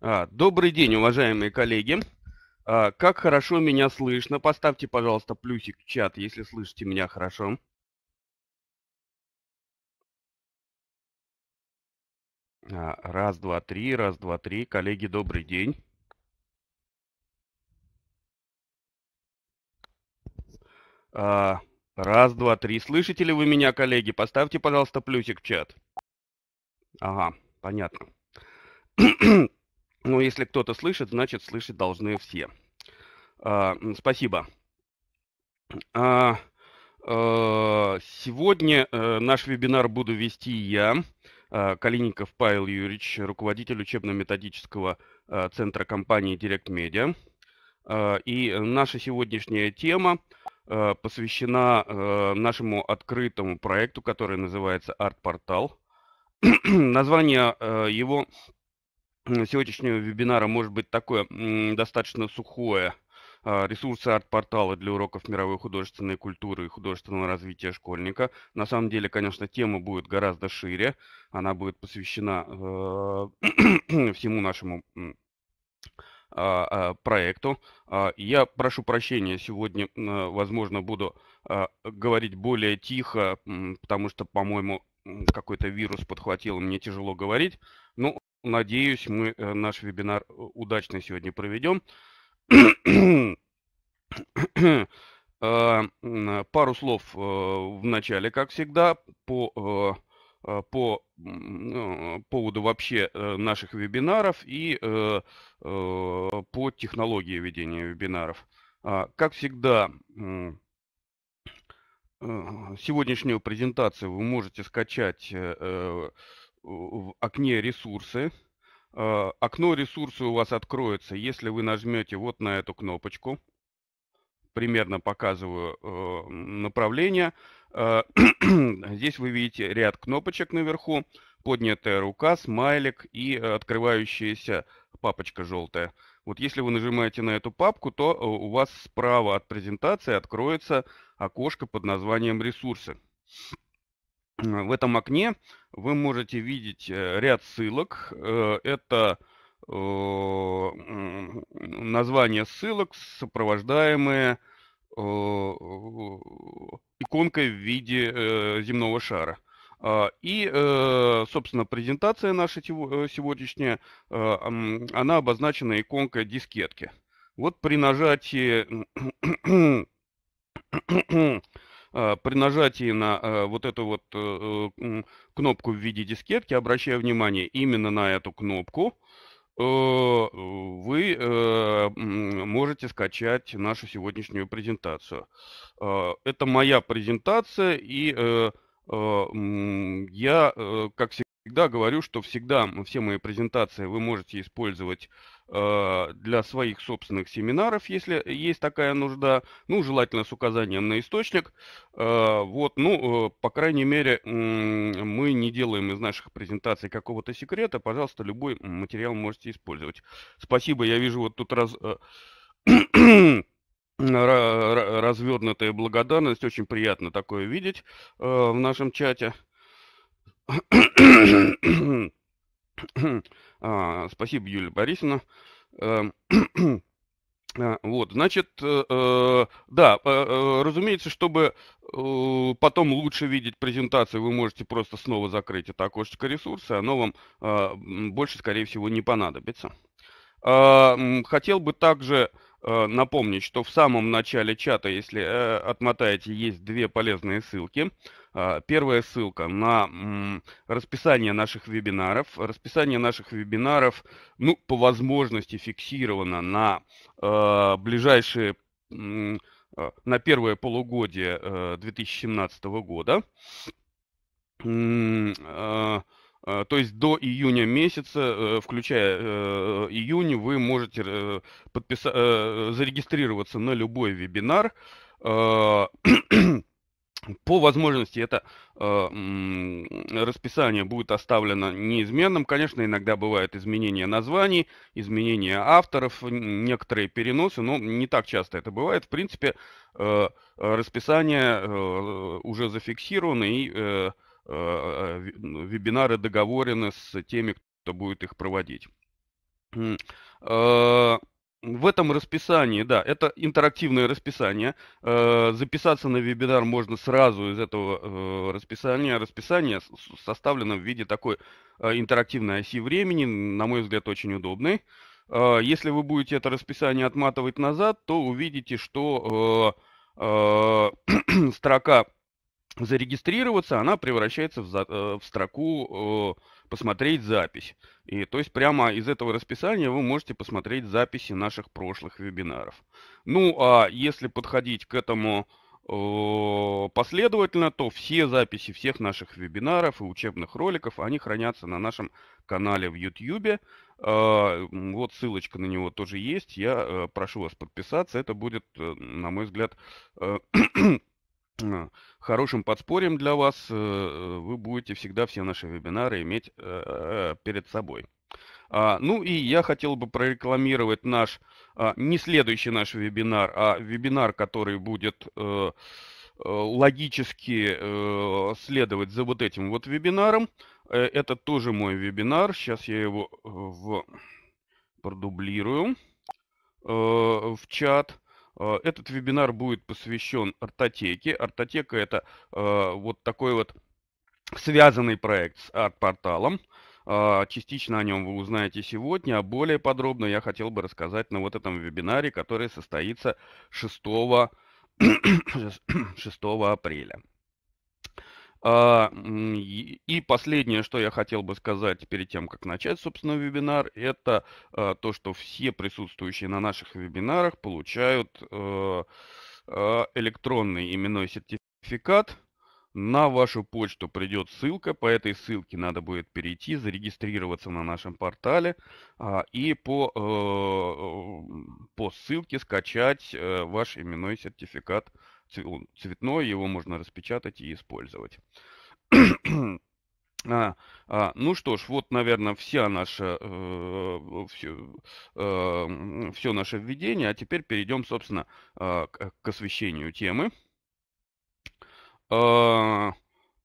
А, добрый день, уважаемые коллеги. А, как хорошо меня слышно. Поставьте, пожалуйста, плюсик в чат, если слышите меня хорошо. А, раз, два, три, раз, два, три. Коллеги, добрый день. Раз, два, три. Слышите ли вы меня, коллеги? Поставьте, пожалуйста, плюсик в чат. Ага, понятно. Но ну, если кто-то слышит, значит слышать должны все. А, спасибо. А, э, сегодня э, наш вебинар буду вести я, а, Калиников Павел Юрьевич, руководитель учебно-методического центра компании Direct Media. И наша сегодняшняя тема посвящена э, нашему открытому проекту, который называется «Арт-портал». Название его сегодняшнего вебинара может быть такое достаточно сухое. А, ресурсы арт-портала для уроков мировой художественной культуры и художественного развития школьника. На самом деле, конечно, тема будет гораздо шире. Она будет посвящена а, всему нашему а, проекту. Я прошу прощения, сегодня, возможно, буду говорить более тихо, потому что, по-моему, какой-то вирус подхватил, мне тяжело говорить. Но ну, Надеюсь, мы э, наш вебинар э, удачно сегодня проведем. Э, пару слов в начале, как всегда, по, по поводу вообще наших вебинаров и по технологии ведения вебинаров. А, как всегда, сегодняшнюю презентацию вы можете скачать в окне «Ресурсы», Э, окно ресурсы у вас откроется, если вы нажмете вот на эту кнопочку. Примерно показываю э, направление. Э, здесь вы видите ряд кнопочек наверху. Поднятая рука, смайлик и открывающаяся папочка желтая. Вот если вы нажимаете на эту папку, то у вас справа от презентации откроется окошко под названием «Ресурсы». В этом окне вы можете видеть э, ряд ссылок. Э, это э, название ссылок, сопровождаемые иконкой в виде земного шара. А, и, собственно, презентация наша сегодняшняя, она обозначена иконкой дискетки. Вот при нажатии Э, при нажатии на э, вот эту вот э, кнопку в виде дискетки, обращая внимание именно на эту кнопку, вы можете скачать нашу сегодняшнюю презентацию. Это моя презентация, и я, как всегда, всегда говорю, что всегда все мои презентации вы можете использовать э, для своих собственных семинаров, если есть такая нужда, ну, желательно с указанием на источник. Э, вот, ну, э, по крайней мере, мы не делаем из наших презентаций какого-то секрета, пожалуйста, любой материал можете использовать. Спасибо, я вижу вот тут раз... Э, развернутая благодарность, очень приятно такое видеть э, в нашем чате. А, спасибо, Юлия Борисовна. Эм, а, вот, значит, э, э, да, э, разумеется, чтобы потом лучше видеть презентацию, вы можете просто снова закрыть это окошечко ресурса, оно вам больше, скорее всего, не понадобится. А, хотел бы также Э, напомнить, что в самом начале чата, если э, отмотаете, есть две полезные ссылки. А, первая ссылка на расписание наших вебинаров. Расписание наших вебинаров, ну, по возможности фиксировано на э, ближайшие на первое полугодие 2017 года. Э, то есть до июня месяца, э, включая э, июнь, вы можете подписа- зарегистрироваться на любой вебинар. По возможности это э, расписание будет оставлено неизменным. Конечно, иногда бывают изменения названий, изменения авторов, некоторые переносы, но не так часто это бывает. В принципе, э, расписание э, уже зафиксировано и э, Э, э, ну, вебинары договорены с теми, кто будет их проводить. Э, в этом расписании, да, это интерактивное расписание. Записаться на вебинар можно сразу из этого расписания. Расписание составлено в виде такой интерактивной оси времени, на мой взгляд, очень удобной. Если вы будете это расписание отматывать назад, то увидите, что строка зарегистрироваться, она превращается в, за, э, в строку э, «Посмотреть запись». И, то есть прямо из этого расписания вы можете посмотреть записи наших прошлых вебинаров. Ну а если подходить к этому э, последовательно, то все записи всех наших вебинаров и учебных роликов, они хранятся на нашем канале в YouTube. Э, а, вот ссылочка на него тоже есть. Я э, прошу вас подписаться. Это будет, э, на мой взгляд, хорошим подспорьем для вас. Э, э, вы будете всегда все наши вебинары иметь э, перед собой. А, ну и я хотел бы прорекламировать наш, а, не следующий наш вебинар, а вебинар, который будет логически следовать за вот этим вот вебинаром. Это тоже мой вебинар. Сейчас я его в... продублирую в чат. Э, этот вебинар будет посвящен артотеке. Артотека это э, вот такой вот связанный проект с арт-порталом. Э, частично о нем вы узнаете сегодня, а более подробно я хотел бы рассказать на вот этом вебинаре, который состоится 6, 6 апреля. А, и последнее, что я хотел бы сказать перед тем, как начать, собственно, вебинар, это а, то, что все присутствующие на наших вебинарах получают а, электронный именной сертификат. На вашу почту придет ссылка, по этой ссылке надо будет перейти, зарегистрироваться на нашем портале и по, по ссылке скачать э, ваш именной сертификат он цветной, его можно распечатать и использовать. А, а ну что ж, вот, наверное, вся наша, э, все, э, эм, все наше введение. А теперь перейдем, собственно, э, к, к освещению темы. Э,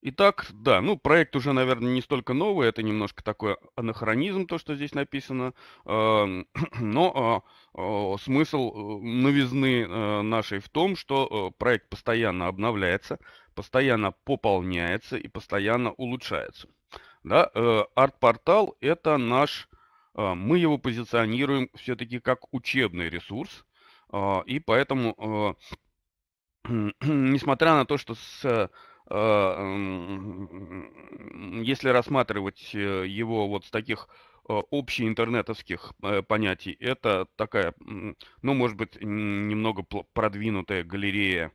Итак, да, ну проект уже, наверное, не столько новый, это немножко такой анахронизм, то, что здесь написано, эм, но э, смысл э, новизны э, нашей в том, что проект постоянно обновляется, постоянно пополняется и постоянно улучшается. Да, арт-портал это наш, мы его позиционируем все-таки как учебный ресурс, и поэтому, несмотря на то, что с а, если рассматривать э, его вот с таких а, общеинтернетовских э, понятий, это такая, ну, может быть, немного продвинутая галерея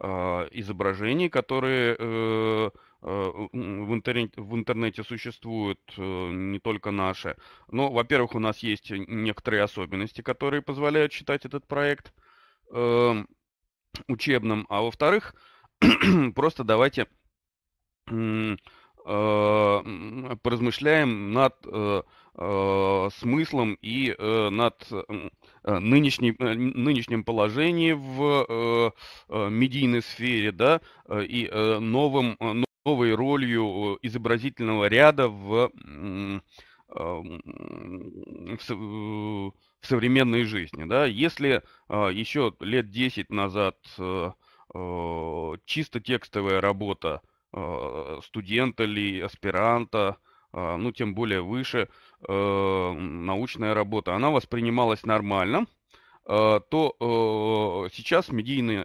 а, изображений, которые э, в интернете, в интернете существуют не только наши. Но, во-первых, у нас есть некоторые особенности, которые позволяют считать этот проект эм, учебным, а во-вторых, просто давайте а, поразмышляем над э, а, смыслом и э, над нынешней, э, нынешнем э, положении в э, медийной сфере, да, и новым, новой ролью изобразительного ряда в, а, в, в современной жизни, да. Если еще лет 10 назад Э, чисто текстовая работа э, студента ли, аспиранта, э, ну, тем более выше, научная работа, она воспринималась нормально, то сейчас медийная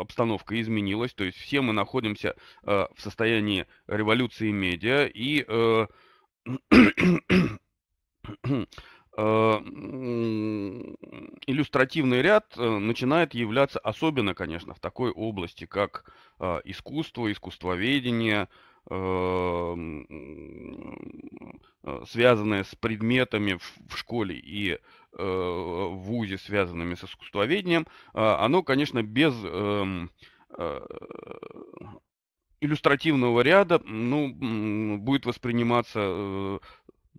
обстановка изменилась, то есть все мы находимся в состоянии революции медиа, и Э, иллюстративный ряд э, начинает являться особенно, конечно, в такой области, как э, искусство, искусствоведение, связанное с предметами в школе и в ВУЗе, связанными с искусствоведением, а, оно, конечно, без эм, иллюстративного ряда ну, будет восприниматься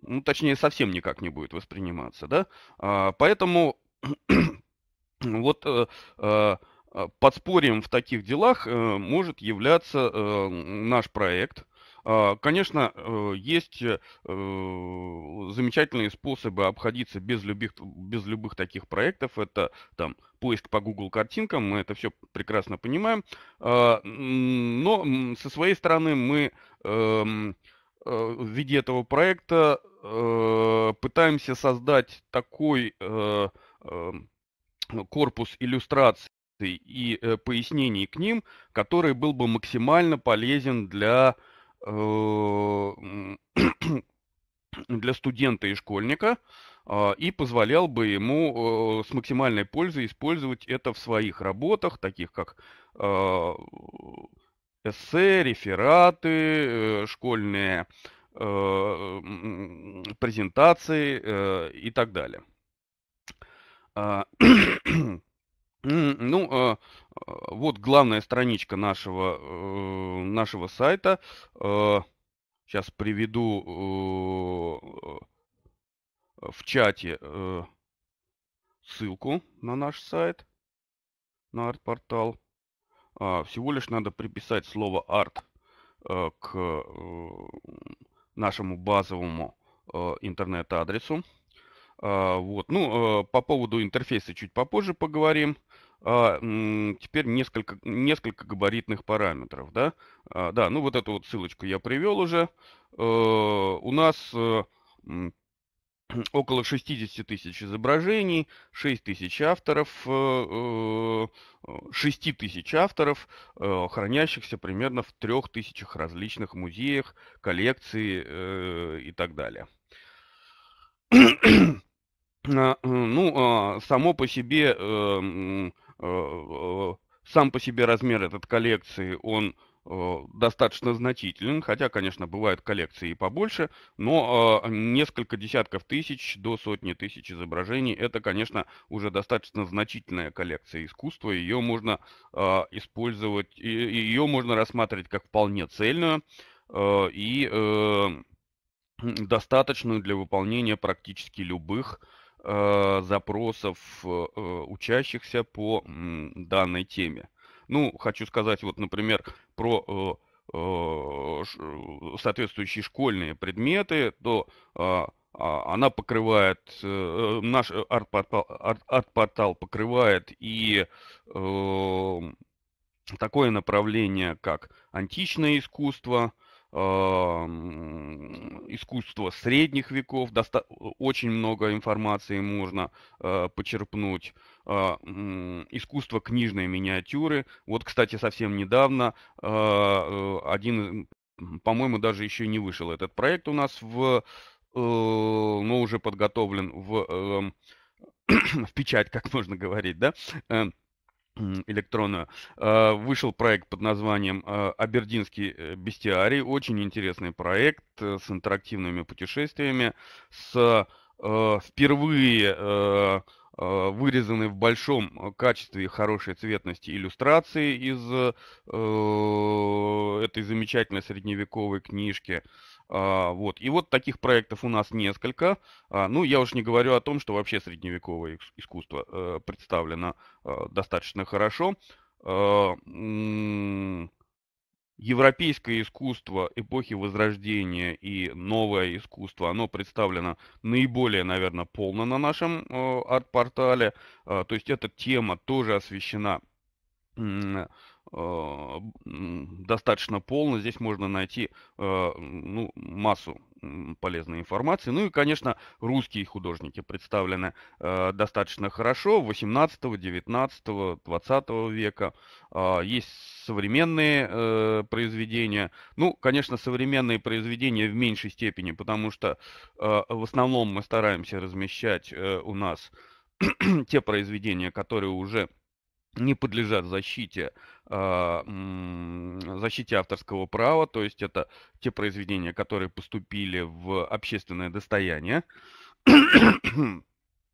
ну, точнее, совсем никак не будет восприниматься, да. А, поэтому вот а, подспорьем в таких делах может являться наш проект. А, конечно, есть замечательные способы обходиться без любых, без любых таких проектов. Это там поиск по Google картинкам, мы это все прекрасно понимаем. А, но со своей стороны мы эм, Э, в виде этого проекта э, пытаемся создать такой э, корпус иллюстраций и пояснений к ним, который был бы максимально полезен для, для студента и школьника а, и позволял бы ему с максимальной пользой использовать это в своих работах, таких как эссе, рефераты, э, школьные э, презентации э, и так далее. А, ну, вот главная страничка нашего, нашего сайта. Сейчас приведу в чате ссылку на наш сайт, на арт-портал. А, всего лишь надо приписать слово art э, к э, нашему базовому э, интернет-адресу. А, вот. Ну, по поводу интерфейса чуть попозже поговорим. А, теперь несколько, несколько габаритных параметров. Да? Да, ну вот эту вот ссылочку я привел уже. У нас около 60 тысяч изображений, 6 тысяч авторов, 6 э, э, э, тысяч авторов, хранящихся примерно в 3 тысячах различных музеях, коллекций и так далее. А, ну, а само по себе, сам по себе размер этой коллекции, он Э, достаточно значителен, хотя, конечно, бывают коллекции и побольше, но э, несколько десятков тысяч до сотни тысяч изображений – это, конечно, уже достаточно значительная коллекция искусства, ее можно э, использовать, ее можно рассматривать как вполне цельную и эм, достаточную для выполнения практически любых запросов учащихся по данной теме. Ну, хочу сказать, вот, например, про э, э, э, соответствующие школьные предметы, то а, а, она покрывает, наш арт-портал, арт-портал покрывает и эм, такое направление, как античное искусство – искусство средних веков, доста- очень много информации можно э, почерпнуть, э, искусство книжной миниатюры. Вот, кстати, совсем недавно а, э, один, по-моему, даже еще не вышел этот проект у нас в, э, но уже подготовлен в, э, в печать, как можно говорить, да, эм, электронную. А, вышел проект под названием а, «Абердинский э, бестиарий». Очень интересный проект э, с интерактивными путешествиями, с а, впервые вырезаны в большом качестве и хорошей цветности иллюстрации из э, этой замечательной средневековой книжки. А, вот. И вот таких проектов у нас несколько. А, ну, я уж не говорю о том, что вообще средневековое искусство э, представлено э, достаточно хорошо. А, европейское искусство эпохи Возрождения и новое искусство, оно представлено наиболее, наверное, полно на нашем э, арт-портале. То есть эта тема тоже освещена а, достаточно полно. Здесь можно найти а, ну, массу полезной информации. Ну и, конечно, русские художники представлены а, достаточно хорошо 18, 19, 20 века. Есть современные э, произведения. Ну, конечно, современные произведения в меньшей степени, потому что в основном мы стараемся размещать э, у нас те произведения, которые уже не подлежат защите а, защите авторского права, то есть это те произведения, которые поступили в общественное достояние.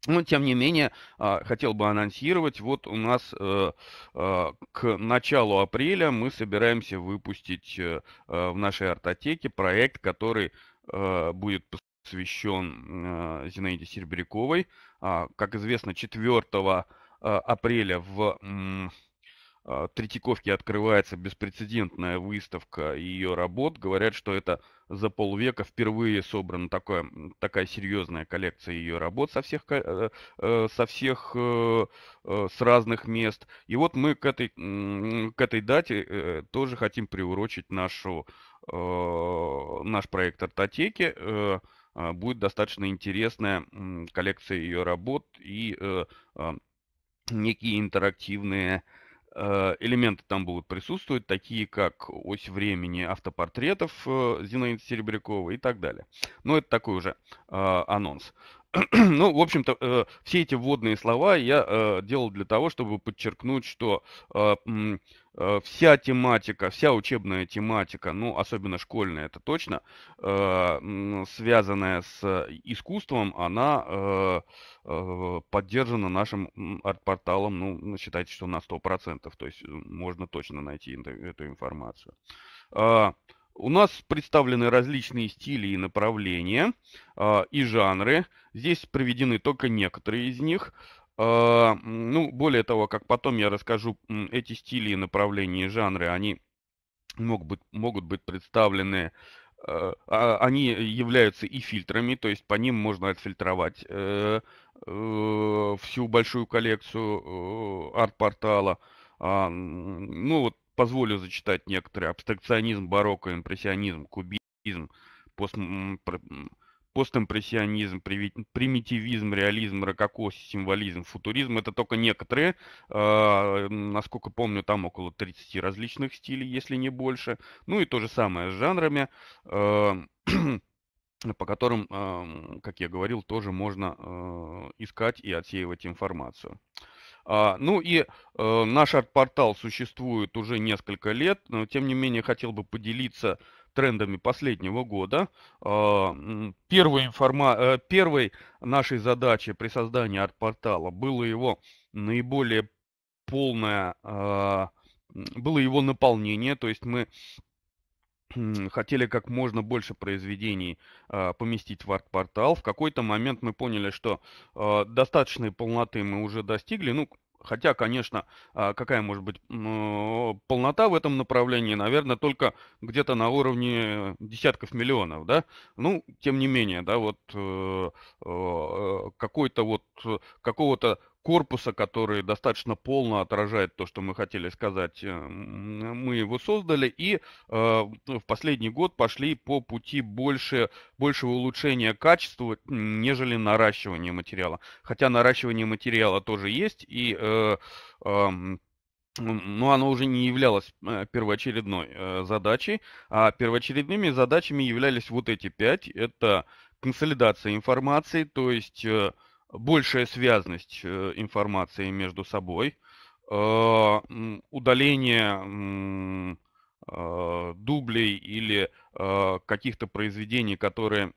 Но, тем не менее, а, хотел бы анонсировать, вот у нас э, а, к началу апреля мы собираемся выпустить э, в нашей артотеке проект, который э, будет посвящен Зинаиде Серебряковой. Как известно, 4 апреля в а, Третьяковке открывается беспрецедентная выставка ее работ. Говорят, что это за полвека впервые собрана такая, такая серьезная коллекция ее работ со всех, э, э, со всех, э, с разных мест. И вот мы к этой, к этой дате тоже хотим приурочить нашу, наш проект «Артотеки» а, будет достаточно интересная коллекция ее работ и некие интерактивные Э, элементы там будут присутствовать, такие как ось времени автопортретов э, Зинаиды Серебряковой и так далее. Но ну, это такой уже э, анонс. Ну, в общем-то, все эти вводные слова я делал для того, чтобы подчеркнуть, что Э, вся тематика, вся учебная тематика, ну, особенно школьная, это точно, э, связанная с искусством, она э, поддержана нашим арт-порталом, ну, считайте, что на 100%, то есть можно точно найти эту информацию. У нас представлены различные стили и направления, и жанры. Здесь приведены только некоторые из них. А, ну, более того, как потом я расскажу, эти стили и направления и жанры, они могут быть, могут быть представлены, а, а, они являются и фильтрами, то есть по ним можно отфильтровать э, э, всю большую коллекцию э, арт-портала. Ну, вот позволю зачитать некоторые. Абстракционизм, барокко, импрессионизм, кубизм, постмодернизм постимпрессионизм, примитивизм, реализм, рококо, символизм, футуризм. Это только некоторые. А, насколько помню, там около 30 различных стилей, если не больше. Ну и то же самое с жанрами, а, по которым, а, как я говорил, тоже можно искать и отсеивать информацию. Ну и наш арт-портал существует уже несколько лет, но тем не менее хотел бы поделиться трендами последнего года. А, первой, информа... Э, первой нашей задачей при создании арт-портала было его наиболее полное, а, было его наполнение, то есть мы хотели как можно больше произведений а, поместить в арт-портал. В какой-то момент мы поняли, что э, достаточной полноты мы уже достигли. Ну, Хотя, конечно, а, какая может быть полнота в этом направлении, наверное, только где-то на уровне десятков миллионов, да. Ну, тем не менее, да, вот э, э, какой-то вот э, какого-то корпуса, который достаточно полно отражает то, что мы хотели сказать. Э, мы его создали и э, ну, в последний год пошли по пути больше, большего улучшения качества, нежели наращивания материала. Хотя наращивание материала тоже есть, и э, но оно уже не являлось первоочередной задачей, а первоочередными задачами являлись вот эти пять. Это консолидация информации, то есть большая связность э, информации между собой, э, удаление э, дублей или каких-то произведений, которые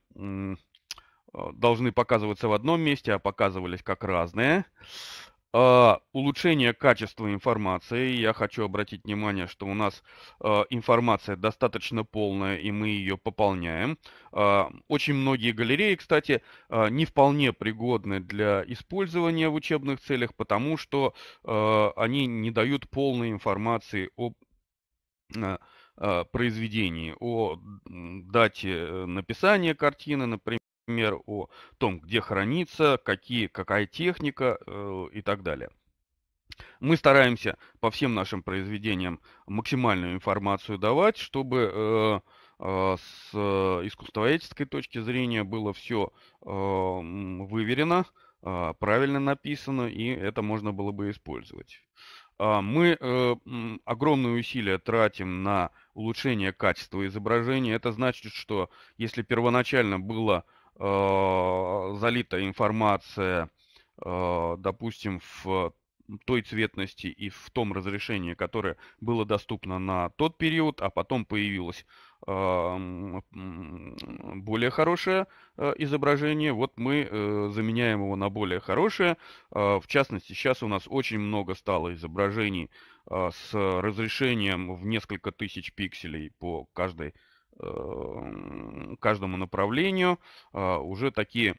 должны показываться в одном месте, а показывались как разные. Uh, улучшение качества информации. Я хочу обратить внимание, что у нас uh, информация достаточно полная, и мы ее пополняем. Uh, очень многие галереи, кстати, не вполне пригодны для использования в учебных целях, потому что они не дают полной информации о произведении, о дате э, написания картины, например например, о том, где хранится, какие, какая техника э, и так далее. Мы стараемся по всем нашим произведениям максимальную информацию давать, чтобы э, э, с искусствоведческой точки зрения было все выверено, правильно написано, и это можно было бы использовать. А мы огромные усилия тратим на улучшение качества изображения. Это значит, что если первоначально было Э, залита информация, э, допустим, в той цветности и в том разрешении, которое было доступно на тот период, а потом появилось эм, более хорошее э, изображение. Вот мы заменяем его на более хорошее. В частности, сейчас у нас очень много стало изображений с разрешением в несколько тысяч пикселей по каждой Э, каждому направлению а, уже такие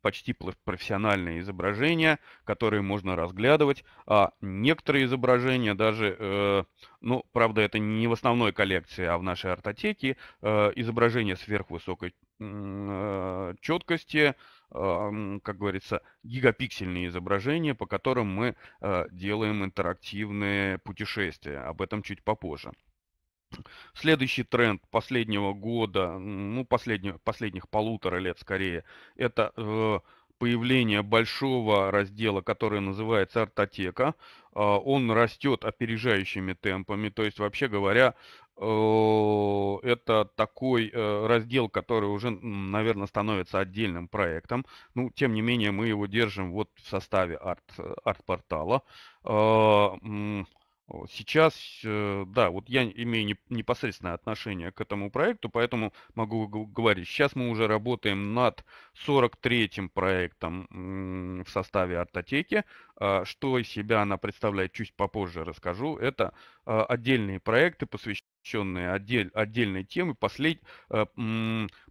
почти профессиональные изображения, которые можно разглядывать. А некоторые изображения даже, э, ну, правда, это не в основной коллекции, а в нашей артотеке, э, изображения сверхвысокой четкости, а, как говорится, гигапиксельные изображения, по которым мы делаем интерактивные путешествия. Об этом чуть попозже. Следующий тренд последнего года, ну, последнего, последних полутора лет скорее, это э, появление большого раздела, который называется «Артотека». Э, он растет опережающими темпами, то есть, вообще говоря, это такой э, раздел, который уже, наверное, становится отдельным проектом. Ну, тем не менее, мы его держим вот в составе арт, портала Э, а, Сейчас, э, да, вот я имею непосредственное отношение к этому проекту, поэтому могу говорить, сейчас мы уже работаем над 43-м проектом в составе артотеки. А что из себя она представляет, чуть попозже расскажу. Это э, отдельные проекты, посвященные отдель, отдельной теме, послед, э,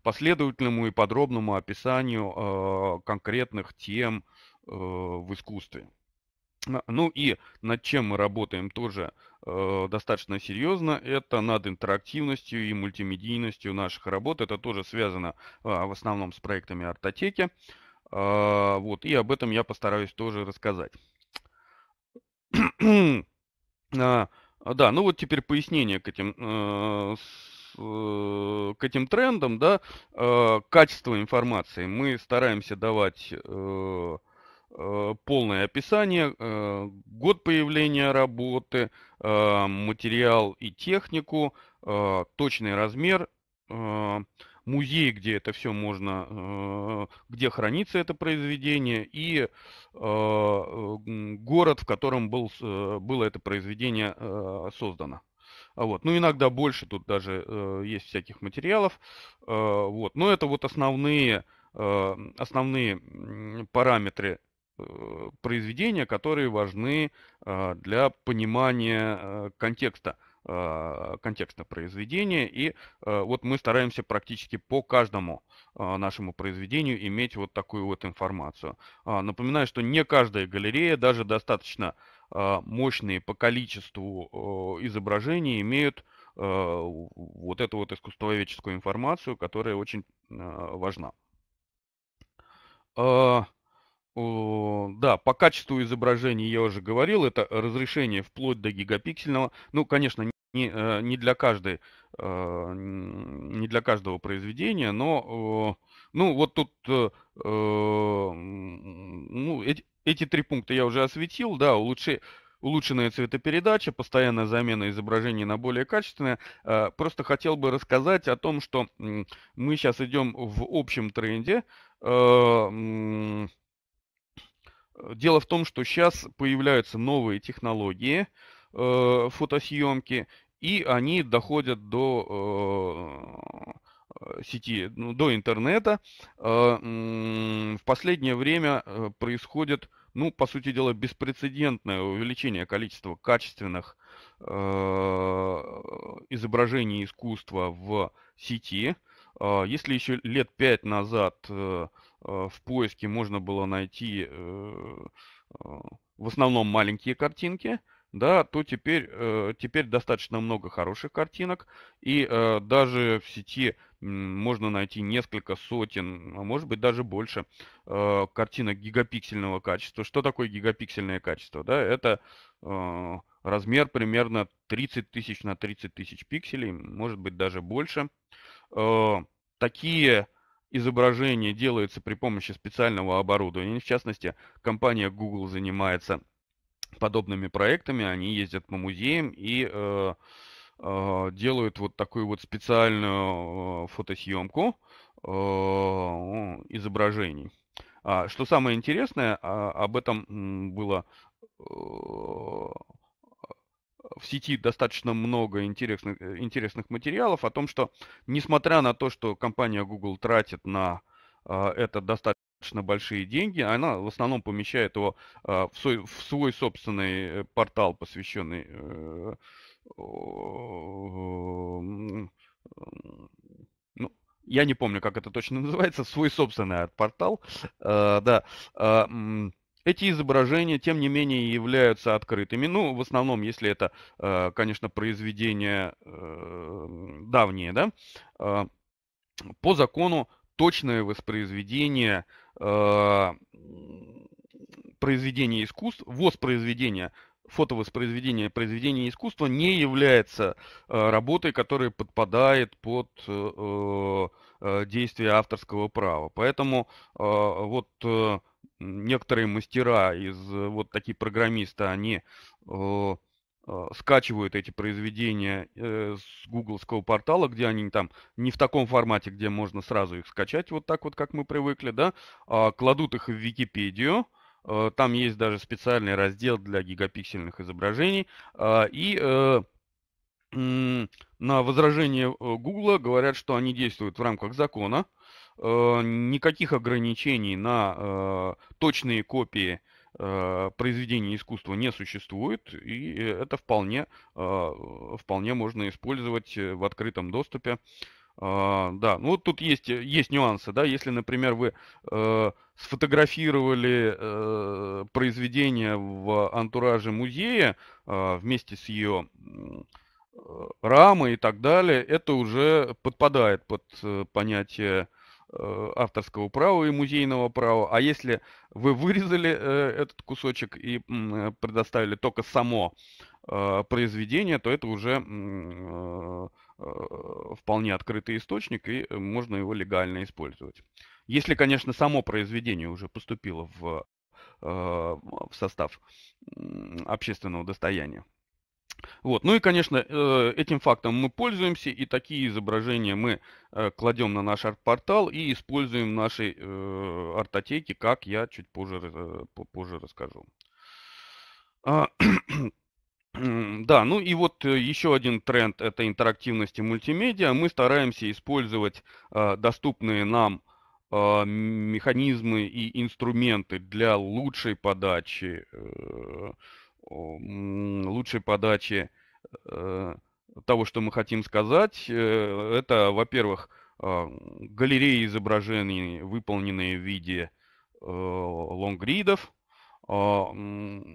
последовательному и подробному описанию конкретных тем в искусстве. Ну и над чем мы работаем тоже э, достаточно серьезно, это над интерактивностью и мультимедийностью наших работ. Это тоже связано э, в основном с проектами Артотеки. Э, вот, и об этом я постараюсь тоже рассказать. А, да, ну вот теперь пояснение к этим э, э, к этим трендам, да, э, качество информации мы стараемся давать э, Э, полное описание, э, год появления работы, э, материал и технику, точный размер, музей, где это все можно, где хранится это произведение, и город, в котором был, было это произведение создано. А вот. Ну, иногда больше, тут даже э, есть всяких материалов. Э, вот. Но это вот основные, э, основные параметры Э, произведения, которые важны э, для понимания э, контекста контекста произведения. И вот мы стараемся практически по каждому нашему произведению иметь вот такую вот информацию. А, напоминаю, что не каждая галерея, даже достаточно мощные по количеству изображений, имеют вот эту вот искусствоведческую информацию, которая очень важна. А, да, по качеству изображений я уже говорил, это разрешение вплоть до гигапиксельного. Ну, конечно, не, э, не, для, каждой, э, не для каждого произведения, но э, ну, вот тут ну, эти, эти три пункта я уже осветил. Да, улучши, улучшенная цветопередача, постоянная замена изображений на более качественное. Просто хотел бы рассказать о том, что мы сейчас идем в общем тренде Э, дело в том, что сейчас появляются новые технологии э, фотосъемки, и они доходят до э, сети, ну, до интернета. в последнее время происходит, ну, по сути дела, беспрецедентное увеличение количества качественных изображений искусства в сети. если еще лет пять назад э, Э, в поиске можно было найти э, э, в основном маленькие картинки, да, то теперь, теперь достаточно много хороших картинок, и даже в сети можно найти несколько сотен, а может быть даже больше картинок гигапиксельного качества. Что такое гигапиксельное качество? Да, это размер примерно 30 тысяч на 30 тысяч пикселей, может быть даже больше. Такие изображение делается при помощи специального оборудования. В частности, компания Google занимается подобными проектами. Они ездят по музеям и э, э, делают вот такую вот специальную э, фотосъемку э, изображений. А, что самое интересное, а, об этом было э, в сети достаточно много интересных, э, интересных материалов о том, что несмотря на то, что компания Google тратит на э, это достаточно большие деньги, она в основном помещает его э, в свой, в свой собственный портал, посвященный ну, я не помню, как это точно называется, свой собственный а, портал, да, эти изображения, тем не менее, являются открытыми. Ну, в основном, если это, э, конечно, произведения э, давние, да, э, по закону точное воспроизведение произведения искусств, воспроизведение фотовоспроизведение произведения искусства не является работой, которая подпадает под Э, действия авторского права. Поэтому э, вот э, некоторые мастера из вот такие программисты, они скачивают эти произведения с гугловского портала, где они там не в таком формате, где можно сразу их скачать, вот так вот, как мы привыкли, да, а кладут их в Википедию, там есть даже специальный раздел для гигапиксельных изображений, и на возражение э, Гугла говорят, что они действуют в рамках закона. Э, никаких ограничений на э, точные копии произведений искусства не существует, и это вполне, вполне можно использовать в открытом доступе. Да, ну вот тут есть, есть нюансы, да, если, например, вы э, сфотографировали э, произведение в антураже музея э, вместе с ее Э, рамы и так далее, это уже подпадает под э, понятие э, авторского права и музейного права. А если вы вырезали этот кусочек и предоставили только само произведение, то это уже вполне открытый источник, и можно его легально использовать. Если, конечно, само произведение уже поступило в, в состав общественного достояния. Вот. Ну и, конечно, э, этим фактом мы пользуемся, и такие изображения мы э, кладем на наш арт-портал и используем в нашей э, артотеке, как я чуть позже, позже расскажу. А, да, ну и вот еще один тренд – это интерактивность и мультимедиа. Мы стараемся использовать доступные нам механизмы и инструменты для лучшей подачи лучшей подачи э, того, что мы хотим сказать, э, это, во-первых, а, галереи изображений, выполненные в виде э, лонгридов. А,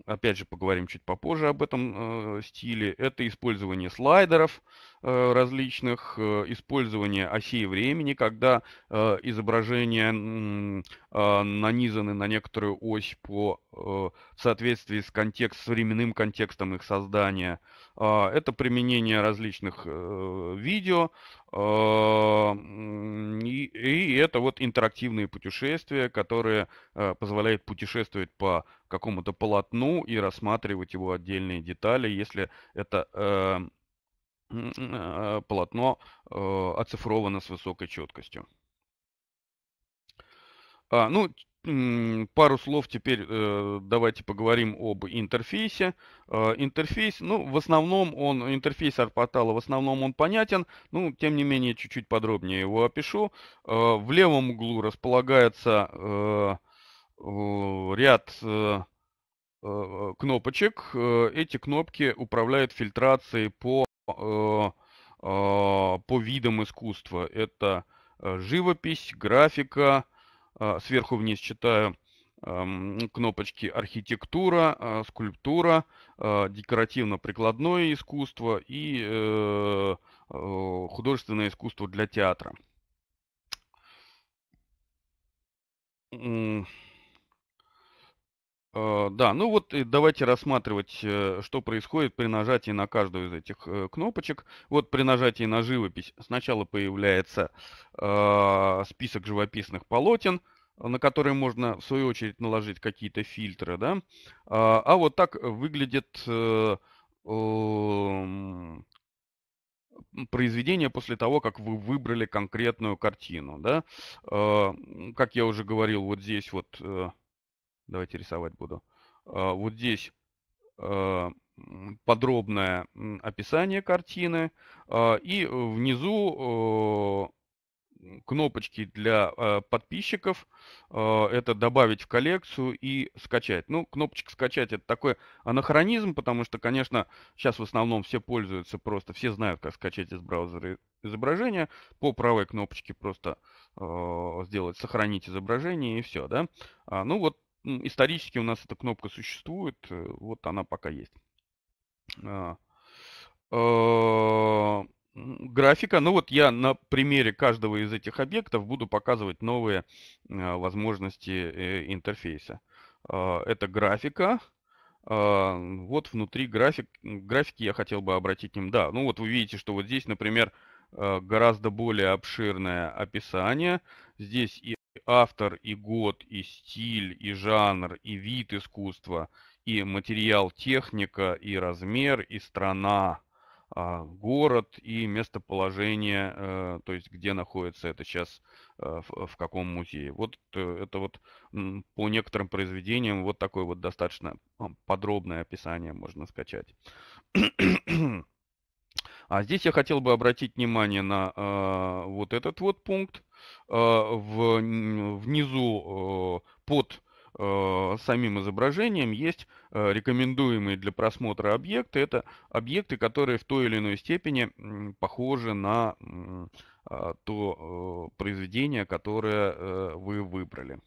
опять же, поговорим чуть попозже об этом стиле. Это использование слайдеров, Э, различных, э, использования осей времени, когда э, изображения а, нанизаны на некоторую ось по в соответствии с, контекст, с временным контекстом их создания. А, это применение различных видео, а, и это вот интерактивные путешествия, которые позволяют путешествовать по какому-то полотну и рассматривать его отдельные детали, если это а, полотно э, оцифровано с высокой четкостью. А, ну, пару слов теперь э, давайте поговорим об интерфейсе. Э, интерфейс, ну, в основном он, интерфейс арт-портала, в основном он понятен, ну, тем не менее, чуть-чуть подробнее его опишу. в левом углу располагается ряд кнопочек. Эти кнопки управляют фильтрацией по Э, а, по видам искусства. Это э, живопись, графика, а, сверху вниз читаю кнопочки архитектура, а, скульптура, декоративно-прикладное искусство и э, художественное искусство для театра. Э, да, ну вот э, давайте рассматривать, э, что происходит при нажатии на каждую из этих кнопочек. Вот при нажатии на живопись сначала появляется список живописных полотен, на которые можно в свою очередь наложить какие-то фильтры. Да? А, а вот так выглядит эм, произведение после того, как вы выбрали конкретную картину. Да? Как я уже говорил, вот здесь вот Давайте рисовать буду. А, вот здесь а, подробное описание картины. А, и внизу кнопочки для подписчиков. Это добавить в коллекцию и скачать. Ну, кнопочка скачать это такой анахронизм, потому что, конечно, сейчас в основном все пользуются просто, все знают, как скачать из браузера изображение. По правой кнопочке просто сделать сохранить изображение и все, да. Ну вот ну, исторически у нас эта кнопка существует, э, вот она пока есть. А, а, графика, ну вот я на примере каждого из этих объектов буду показывать новые а, возможности э, интерфейса. Это графика. Вот внутри график, графики я хотел бы обратить им. Да, ну вот вы видите, что вот здесь, например, гораздо более обширное описание. Здесь и автор, и год, и стиль, и жанр, и вид искусства, и материал техника, и размер, и страна, а, город и местоположение, э, то есть где находится это сейчас, э, в каком музее. Вот э, это вот по некоторым произведениям вот такое вот достаточно подробное описание можно скачать. А здесь я хотел бы обратить внимание на э, вот этот вот пункт э, в, внизу э, под э, самим изображением есть э, рекомендуемые для просмотра объекты. Это объекты, которые в той или иной степени похожи на а, то э, произведение, которое вы выбрали.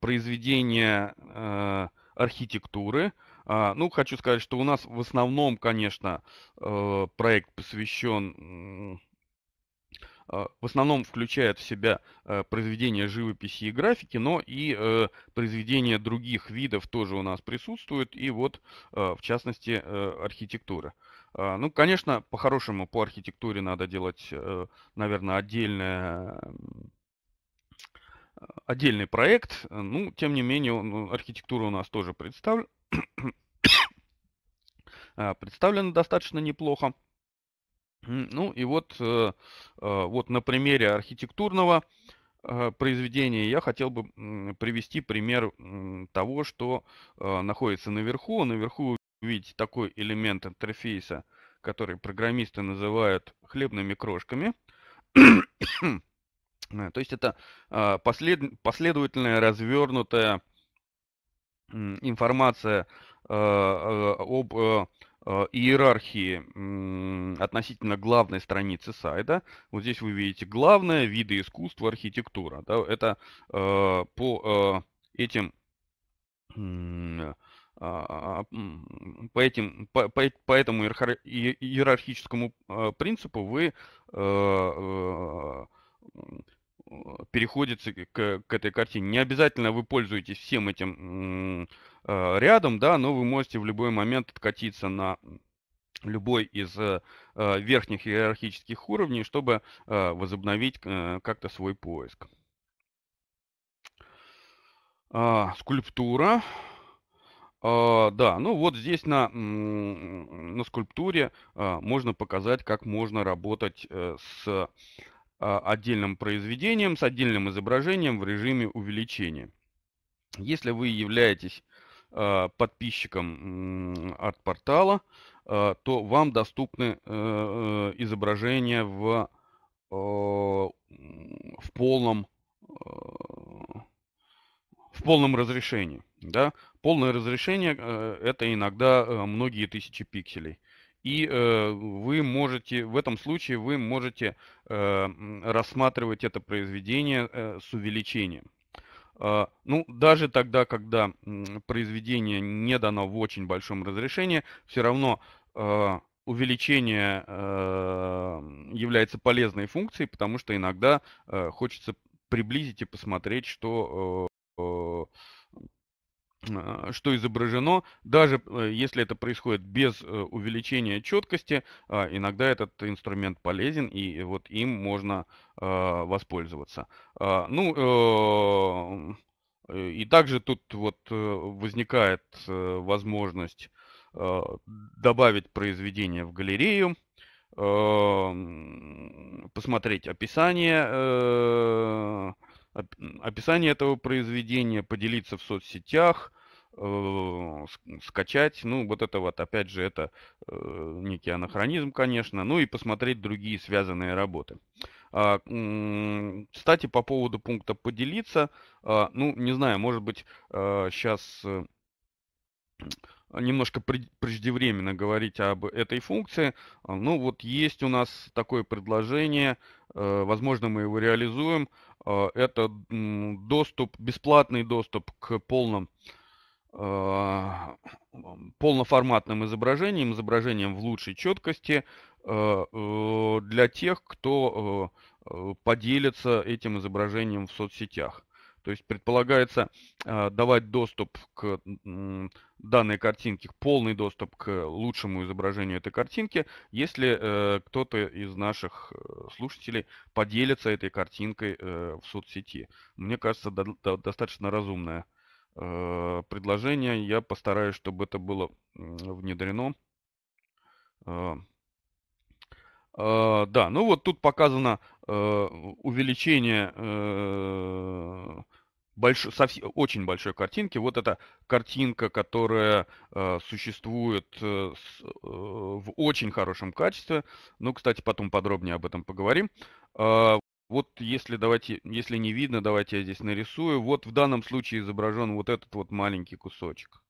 Произведение архитектуры – а, ну, хочу сказать, что у нас в основном, конечно, э, проект посвящен э, в основном включает в себя э, произведения живописи и графики, но и произведения других видов тоже у нас присутствуют, и вот, в частности, архитектура. А, ну, конечно, по-хорошему по архитектуре надо делать, наверное, отдельное отдельный проект, ну, тем не менее, ну, архитектура у нас тоже представлена А, представлена достаточно неплохо. Ну и вот, э, э, вот на примере архитектурного э, произведения я хотел бы привести пример того, что находится наверху. Наверху видите такой элемент интерфейса, который программисты называют хлебными крошками. То есть это послед... последовательное развернутое информация э, э, об э, иерархии относительно главной страницы сайта. Вот здесь вы видите главное, виды искусства, архитектура. это по этим а, а, по, этим, по, по этому иерархическому принципу вы Э, переходит к, к этой картине. Не обязательно вы пользуетесь всем этим э, рядом, да, но вы можете в любой момент откатиться на любой из э, верхних иерархических уровней, чтобы возобновить как-то свой поиск. А, скульптура. А, да, ну вот здесь на, на скульптуре можно показать, как можно работать с а, отдельным произведением с отдельным изображением в режиме увеличения. Если вы являетесь а, подписчиком арт портала, а, то вам доступны э, э, изображения в, в полном в полном разрешении. Да? Полное разрешение э, это иногда многие тысячи пикселей и э, вы можете, в этом случае вы можете э, рассматривать это произведение э, с увеличением. Э, ну, даже тогда, когда произведение не дано в очень большом разрешении, все равно э, увеличение э, является полезной функцией, потому что иногда э, хочется приблизить и посмотреть, что э, а, что изображено, даже э, если это происходит без э, увеличения четкости, а, иногда этот инструмент полезен, и вот им можно а, воспользоваться. Ну, э, и также тут вот возникает возможность добавить произведение в галерею, посмотреть описание описание этого произведения, поделиться в соцсетях, э, скачать. Ну, вот это вот, опять же, это э, некий анахронизм, конечно. Ну и посмотреть другие связанные работы. А, кстати, по поводу пункта «поделиться», а, ну, не знаю, может быть, сейчас а, э, немножко преждевременно говорить об этой функции. Ну вот есть у нас такое предложение, возможно мы его реализуем, а, это доступ, бесплатный доступ к полным а, полноформатным изображением, изображением в лучшей четкости а, э, для тех, кто э, поделится этим изображением в соцсетях. То есть предполагается а, давать доступ к данной картинке, полный доступ к лучшему изображению этой картинки, если э, кто-то из наших э, слушателей поделится этой картинкой э, в соцсети. Мне кажется, достаточно разумное предложение. Я постараюсь, чтобы это было внедрено. Да, ну вот тут показано увеличение большой, совсем, очень большой картинки. Вот эта картинка, которая э, существует э, с, э, в очень хорошем качестве. Ну, кстати, потом подробнее об этом поговорим. Э, вот если давайте, если не видно, давайте я здесь нарисую. Вот в данном случае изображен вот этот вот маленький кусочек.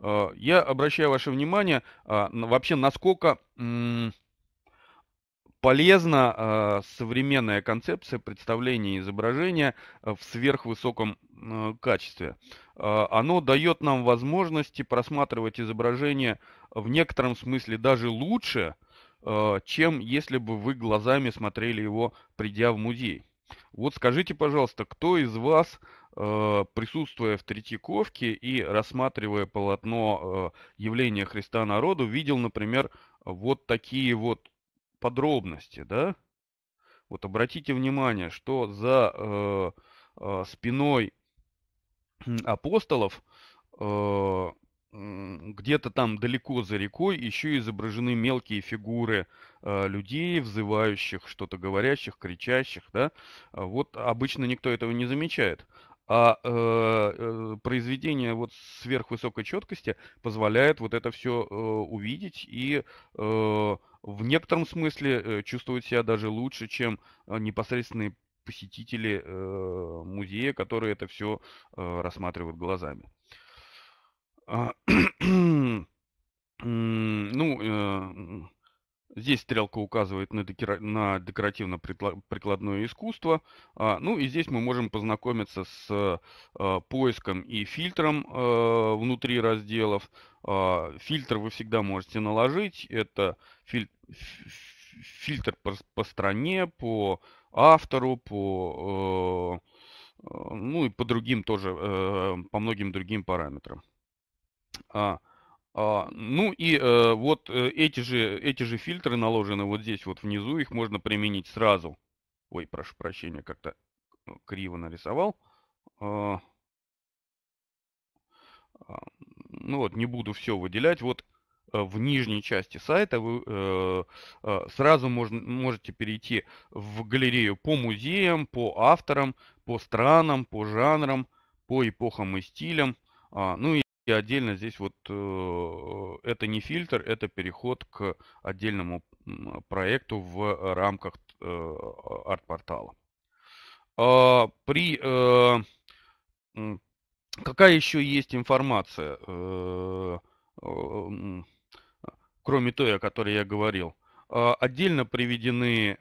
А, я обращаю ваше внимание а, вообще, насколько полезна а, современная концепция представления изображения а, в сверхвысоком а, качестве. Оно дает нам возможности просматривать изображение в некотором смысле даже лучше, чем если бы вы глазами смотрели его, придя в музей. Вот скажите, пожалуйста, кто из вас, присутствуя в Третьяковке и рассматривая полотно явления Христа народу, видел, например, вот такие вот подробности, да? Вот обратите внимание, что за э, э, спиной апостолов э, где-то там далеко за рекой еще изображены мелкие фигуры э, людей, взывающих, что-то говорящих, кричащих, да. А вот обычно никто этого не замечает. А э, э произведение вот сверхвысокой четкости позволяет вот это все э, увидеть и э, в некотором смысле э, чувствуют себя даже лучше, чем э, непосредственные посетители э, музея, которые это все рассматривают глазами. А, ну, Здесь стрелка указывает на, декора... на декоративно-прикладное искусство. А, ну и здесь мы можем познакомиться с а, поиском и фильтром а, внутри разделов. Фильтр вы всегда можете наложить. Это фильтр фильтр по, по стране, по автору, по э, э ну и по другим тоже, э, по многим другим параметрам. А, ну и э, вот э, эти же, эти же фильтры наложены вот здесь вот внизу, их можно применить сразу. Ой, прошу прощения, как-то э, криво нарисовал. А. А, ну вот, не буду все выделять. Вот в нижней части сайта вы э, сразу можно, можете перейти в галерею по музеям, по авторам, по странам, по жанрам, по эпохам и стилям. А, ну и и отдельно здесь вот э, это не фильтр, это переход к отдельному проекту в рамках э, арт-портала. А, при э, какая еще есть информация, кроме той, о которой я говорил? А, отдельно приведены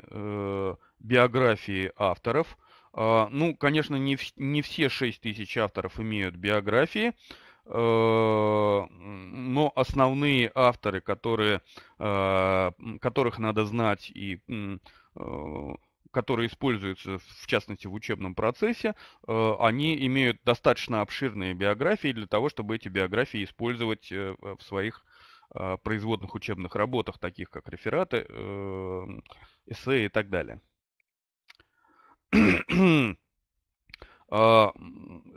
биографии авторов. А, ну, конечно, не, все 6 тысяч авторов имеют биографии. Э, но основные авторы, которые, э, которых надо знать и э, которые используются, в частности, в учебном процессе, они имеют достаточно обширные биографии для того, чтобы эти биографии использовать в своих производных учебных работах, таких как рефераты, эссе и так далее. А,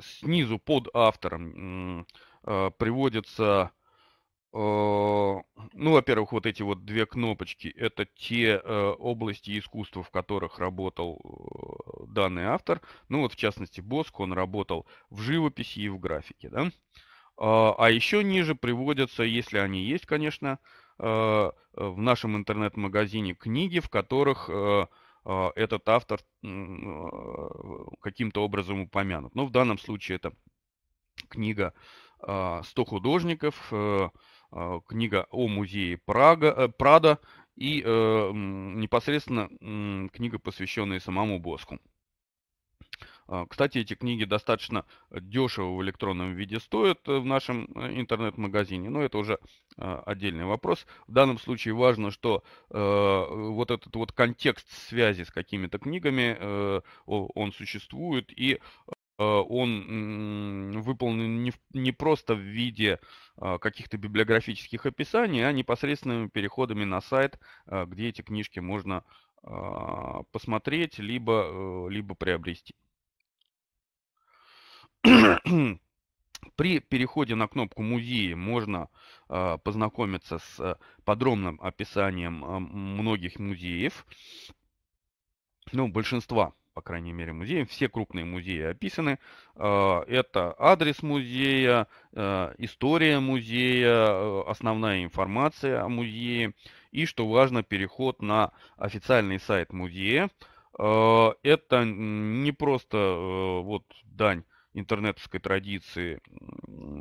снизу под автором а, приводятся, а, ну, во-первых, вот эти вот две кнопочки, это те э, области искусства, в которых работал э, данный автор. Ну, вот в частности, Боск, он работал в живописи и в графике, да. А еще ниже приводятся, если они есть, конечно, э, в нашем интернет-магазине книги, в которых а, этот автор а, каким-то образом упомянут. Но ну, в данном случае это книга 100 а, художников, э, книга о музее Прага, э, Прада и э, непосредственно книга, посвященная самому Боску. А, кстати, эти книги достаточно э, дешево в электронном виде стоят э, в нашем э, интернет-магазине, но это уже а, отдельный вопрос. В данном случае важно, что вот этот вот контекст связи с какими-то книгами, он существует, и он выполнен не, просто в виде а, каких-то библиографических описаний, а непосредственными переходами на сайт, где эти книжки можно посмотреть, либо, либо приобрести. При переходе на кнопку «Музеи» можно э, познакомиться с э, подробным описанием э, многих музеев, ну, большинства, по крайней мере, музеев. Все крупные музеи описаны. Э, это адрес музея, э, история музея, э, основная информация о музее и, что важно, переход на официальный сайт музея. Э, это не просто э, вот дань интернетовской традиции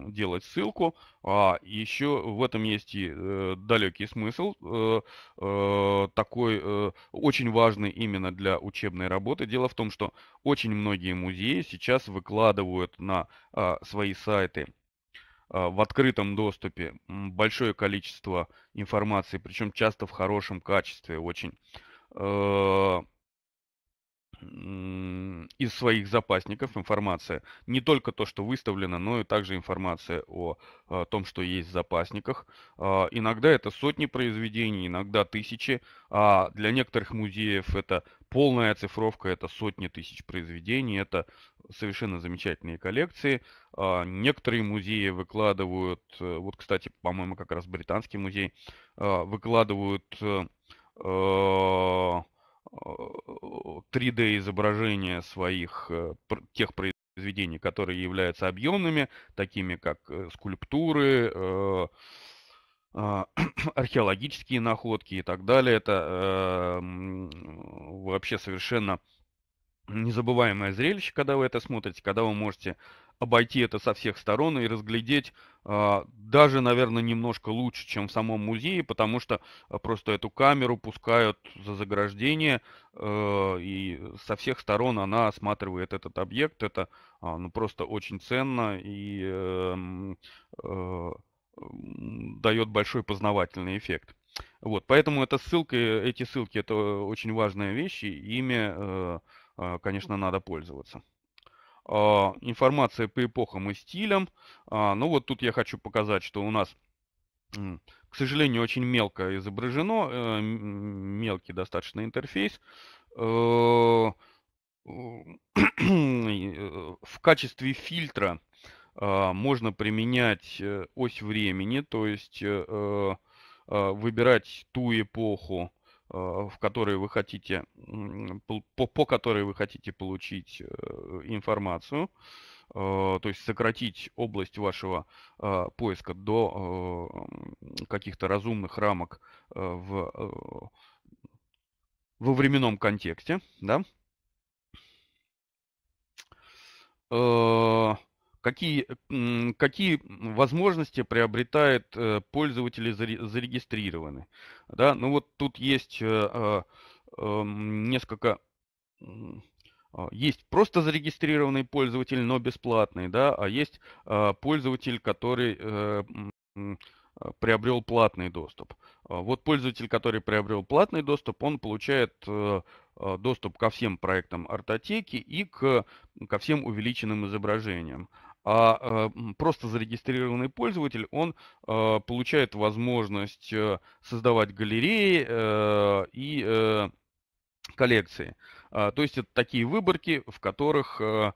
делать ссылку. А еще в этом есть и э, далекий смысл, э, э, такой очень важный именно для учебной работы. Дело в том, что очень многие музеи сейчас выкладывают на а, свои сайты а, в открытом доступе большое количество информации, причем часто в хорошем качестве очень из своих запасников информация. Не только то, что выставлено, но и также информация о, о том, что есть в запасниках. А, иногда это сотни произведений, иногда тысячи. А для некоторых музеев это полная оцифровка, это сотни тысяч произведений, это совершенно замечательные коллекции. А, некоторые музеи выкладывают, э, вот, кстати, по-моему, как раз Британский музей, а, выкладывают э, э, 3D э, изображения своих э, тех произведений, которые являются объемными, такими как э, скульптуры, а, археологические находки и так далее. Это эм, вообще совершенно незабываемое зрелище, когда вы это смотрите, когда вы можете обойти это со всех сторон и разглядеть а, даже, наверное, немножко лучше, чем в самом музее, потому что а, просто эту камеру пускают за заграждение, а, и со всех сторон она осматривает этот объект. Это ну, просто очень ценно и эм, э, дает большой познавательный эффект. Вот, поэтому эта ссылка, эти ссылки это э, очень важные вещи, ими, э, конечно, надо пользоваться. А, информация по эпохам и стилям. А, ну вот тут я хочу показать, что у нас, к сожалению, очень мелко изображено, э, мелкий достаточно интерфейс. Э, э, в качестве фильтра а, можно применять ось времени, то есть выбирать ту эпоху, Э, в которые вы хотите, по, по которой вы хотите получить э, информацию, э, то есть сократить область вашего поиска до каких-то разумных рамок в, во временном контексте, да какие, какие возможности приобретает э, пользователи зарегистрированы. Да, ну вот тут есть э, э, несколько а, есть просто зарегистрированный пользователь, но бесплатный, да, а есть а, пользователь, который а, приобрел платный доступ. Вот пользователь, который приобрел платный доступ, он получает доступ ко всем проектам артотеки и к, ко всем увеличенным изображениям а э, просто зарегистрированный пользователь, он э, получает возможность э, создавать галереи и коллекции. А, то есть это такие выборки, в которых, куда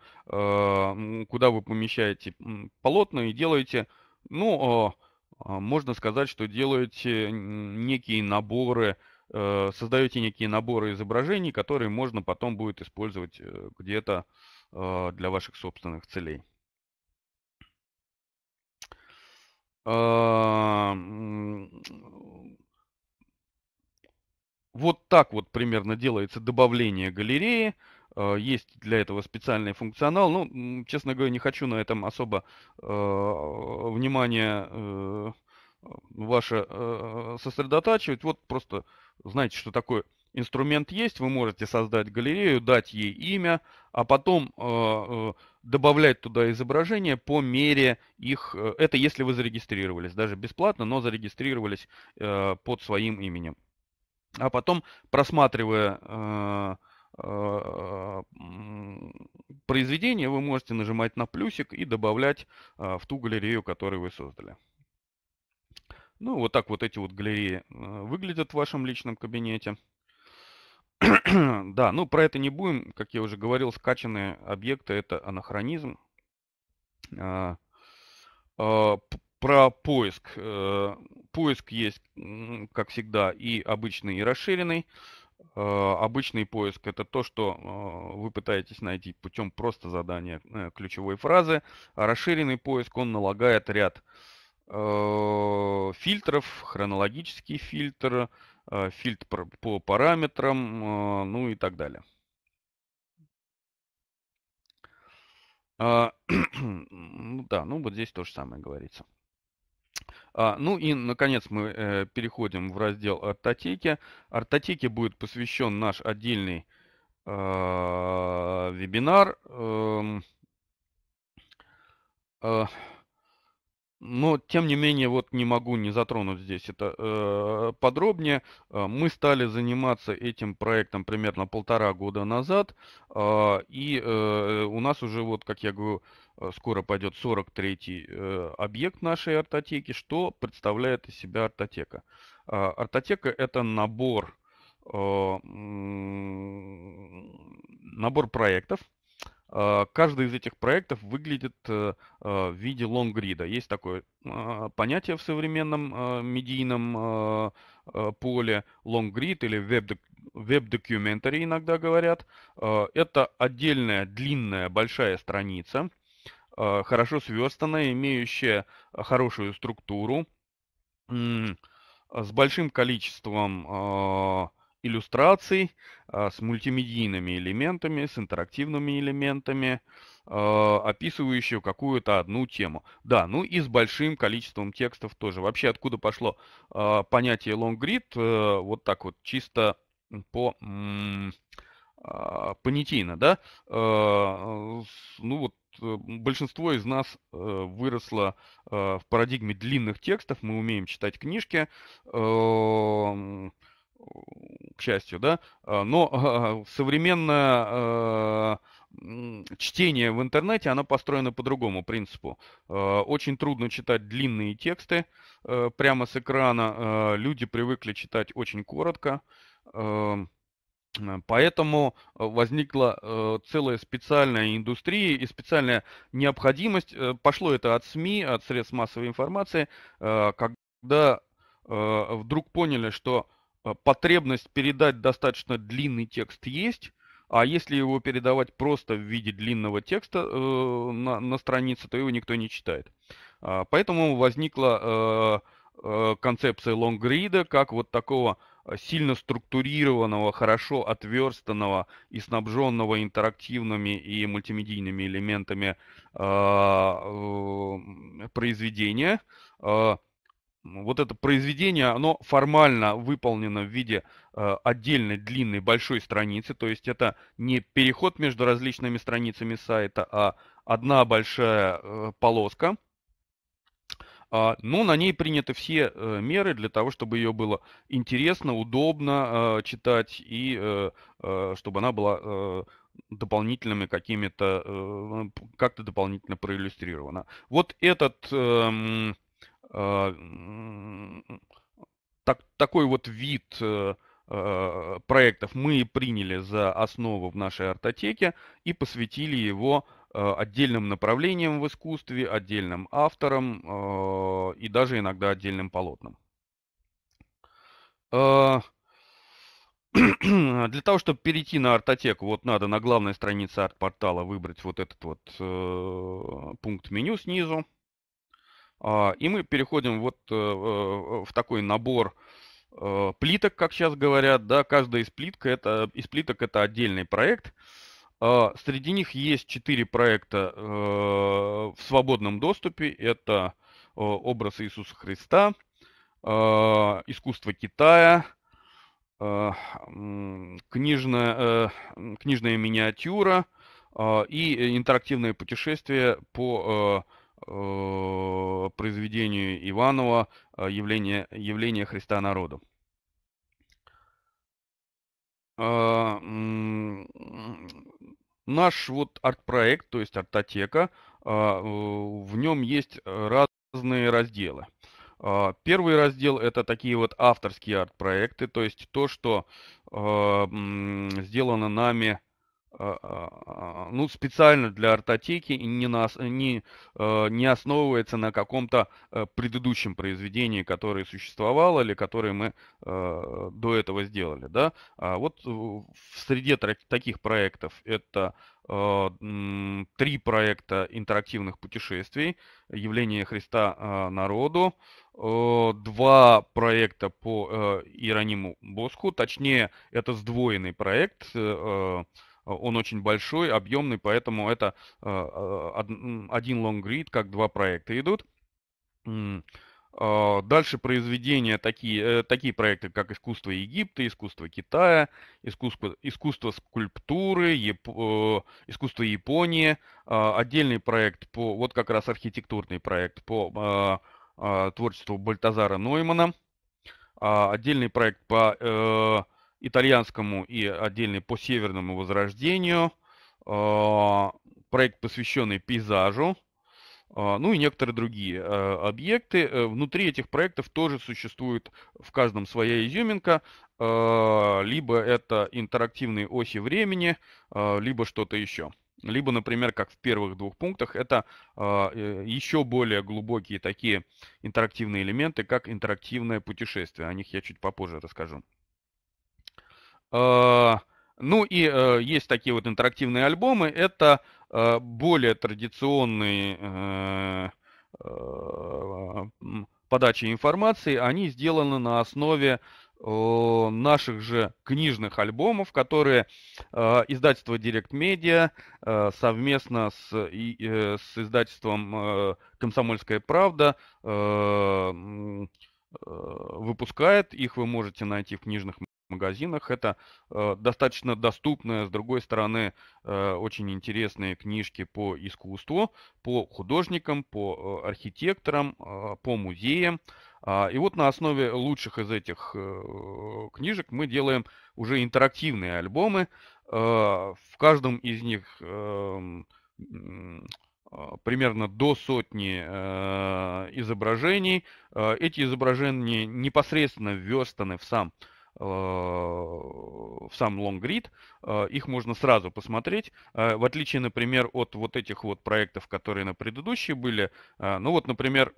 вы помещаете полотно и делаете, ну, а, а, можно сказать, что делаете некие наборы, создаете некие наборы изображений, которые можно потом будет использовать где-то для ваших собственных целей. А, вот так вот примерно делается добавление галереи. А, есть для этого специальный функционал. Ну, честно говоря, не хочу на этом особо а, внимание э, ваше э, сосредотачивать. Вот просто знаете, что такое инструмент есть, вы можете создать галерею, дать ей имя, а потом э, э добавлять туда изображения по мере их... Э, это если вы зарегистрировались, даже бесплатно, но зарегистрировались э, под своим именем. А потом, просматривая э, э произведение, вы можете нажимать на плюсик и добавлять в ту галерею, которую вы создали. Ну, вот так вот эти вот галереи выглядят в вашем личном кабинете. да, ну про это не будем. Как я уже говорил, скачанные объекты это анахронизм. А, а, про поиск. А, поиск есть, как всегда, и обычный, и расширенный. А, обычный поиск это то, что а, вы пытаетесь найти путем просто задания э, ключевой фразы. А расширенный поиск, он налагает ряд э, фильтров, хронологический фильтр, фильтр Э, фильтр по параметрам, э, ну и так далее. А, ну да, ну вот здесь то же самое говорится. А, ну и, наконец, мы э, переходим в раздел артотеки. Артотеке будет посвящен наш отдельный а, вебинар. Эм, но, тем не менее, вот не могу не затронуть здесь это э, подробнее. Э, мы стали заниматься этим проектом примерно полтора года назад. Э, и э, у нас уже, вот, как я говорю, э, скоро пойдет 43-й э, объект нашей артотеки. Что представляет из себя артотека? Э, артотека – это набор, э, набор проектов, Э, каждый из этих проектов выглядит э, э, в виде лонгрида. Есть такое а, понятие в современном медийном поле лонгрид или веб-документарий иногда говорят. Это отдельная длинная большая страница, хорошо сверстанная, имеющая хорошую структуру, с большим количеством иллюстраций а, с мультимедийными элементами, с интерактивными элементами, а, описывающую какую-то одну тему. Да, ну и с большим количеством текстов тоже. Вообще откуда пошло а, понятие long grid, э, вот так вот чисто по понятийно, да? Э, ну вот э, большинство из нас выросло в парадигме длинных текстов, мы умеем читать книжки, к счастью, да, а, но а, современное э, чтение в интернете, оно построено по другому принципу. А, очень трудно читать длинные тексты э, прямо с экрана. Люди привыкли читать очень коротко. Поэтому возникла э, целая специальная индустрия и специальная необходимость. Пошло это от СМИ, от средств массовой информации, когда вдруг поняли, что Э, потребность передать достаточно длинный текст есть, а если его передавать просто в виде длинного текста э, на, на странице, то его никто не читает. А, поэтому возникла э, э концепция лонгрида как вот такого э, сильно структурированного, хорошо отверстанного и снабженного интерактивными и мультимедийными элементами э, произведения – вот это произведение, оно формально выполнено в виде э, отдельной длинной большой страницы, то есть это не переход между различными страницами сайта, а одна большая э, полоска, э, а, но ну, на ней приняты все э, меры для того, чтобы ее было интересно, удобно э, читать и э, э, чтобы она была э, дополнительными какими-то, э, как-то дополнительно проиллюстрирована. Вот этот... Э, а, так, такой вот вид э, а, проектов мы приняли за основу в нашей артотеке и посвятили его а, отдельным направлениям в искусстве, отдельным авторам и даже иногда отдельным полотнам. Для того, чтобы перейти на артотеку, вот надо на главной странице арт-портала выбрать вот этот вот э, пункт меню снизу. А, и мы переходим вот э, э, в такой набор э, плиток, как сейчас говорят, да, каждая из плиток это, из плиток это отдельный проект. А, среди них есть четыре проекта в свободном доступе. Это образ Иисуса Христа, искусство Китая, книжная, книжная миниатюра и интерактивное путешествие по Э, произведению Иванова э, явление, явление Христа народу. А, наш вот арт-проект, то есть артотека, а, в нем есть разные разделы. А, первый раздел это такие вот авторские арт-проекты, то есть то, что э, сделано нами а, а, а, ну, специально для артотеки и не, на, не, не основывается на каком-то предыдущем произведении, которое существовало или которое мы до этого сделали. Да? А вот в среде таких проектов это три проекта интерактивных путешествий «Явление Христа народу», два проекта по Иерониму Боску, точнее, это сдвоенный проект – Э, он очень большой, объемный, поэтому это э, э, один long лонгрид, как два проекта идут. А, дальше произведения такие, такие проекты, как искусство Египта, искусство Китая, искусство, искусство скульптуры, Яп, искусство Японии, а, отдельный проект по, вот как раз архитектурный проект по а, творчеству Бальтазара Ноймана, отдельный проект по итальянскому и отдельный по северному возрождению, а, проект, посвященный пейзажу, а, ну и некоторые другие а, объекты. Э, внутри этих проектов тоже существует в каждом своя изюминка. Либо это интерактивные оси времени, либо что-то еще. Либо, например, как в первых двух пунктах, это э, еще более глубокие такие интерактивные элементы, как интерактивное путешествие. О них я чуть попозже расскажу. Э, ну и э, есть такие вот интерактивные альбомы. Это э, более традиционные подачи информации. Они сделаны на основе наших же книжных альбомов, которые э, издательство Direct Media э, совместно с, и, э, с издательством Комсомольская правда выпускает. Их вы можете найти в книжных магазинах. Это э, достаточно доступные, с другой стороны, э, очень интересные книжки по искусству, по художникам, по э, архитекторам, э, по музеям. А, и вот на основе лучших из этих э, книжек мы делаем уже интерактивные альбомы. Э, в каждом из них эм, э, примерно до сотни изображений. Эти изображения непосредственно верстаны в сам Э, в сам Long лонгрид, э, их можно сразу посмотреть, э, в отличие, например, от вот этих вот проектов, которые на предыдущие были. Ну вот, например,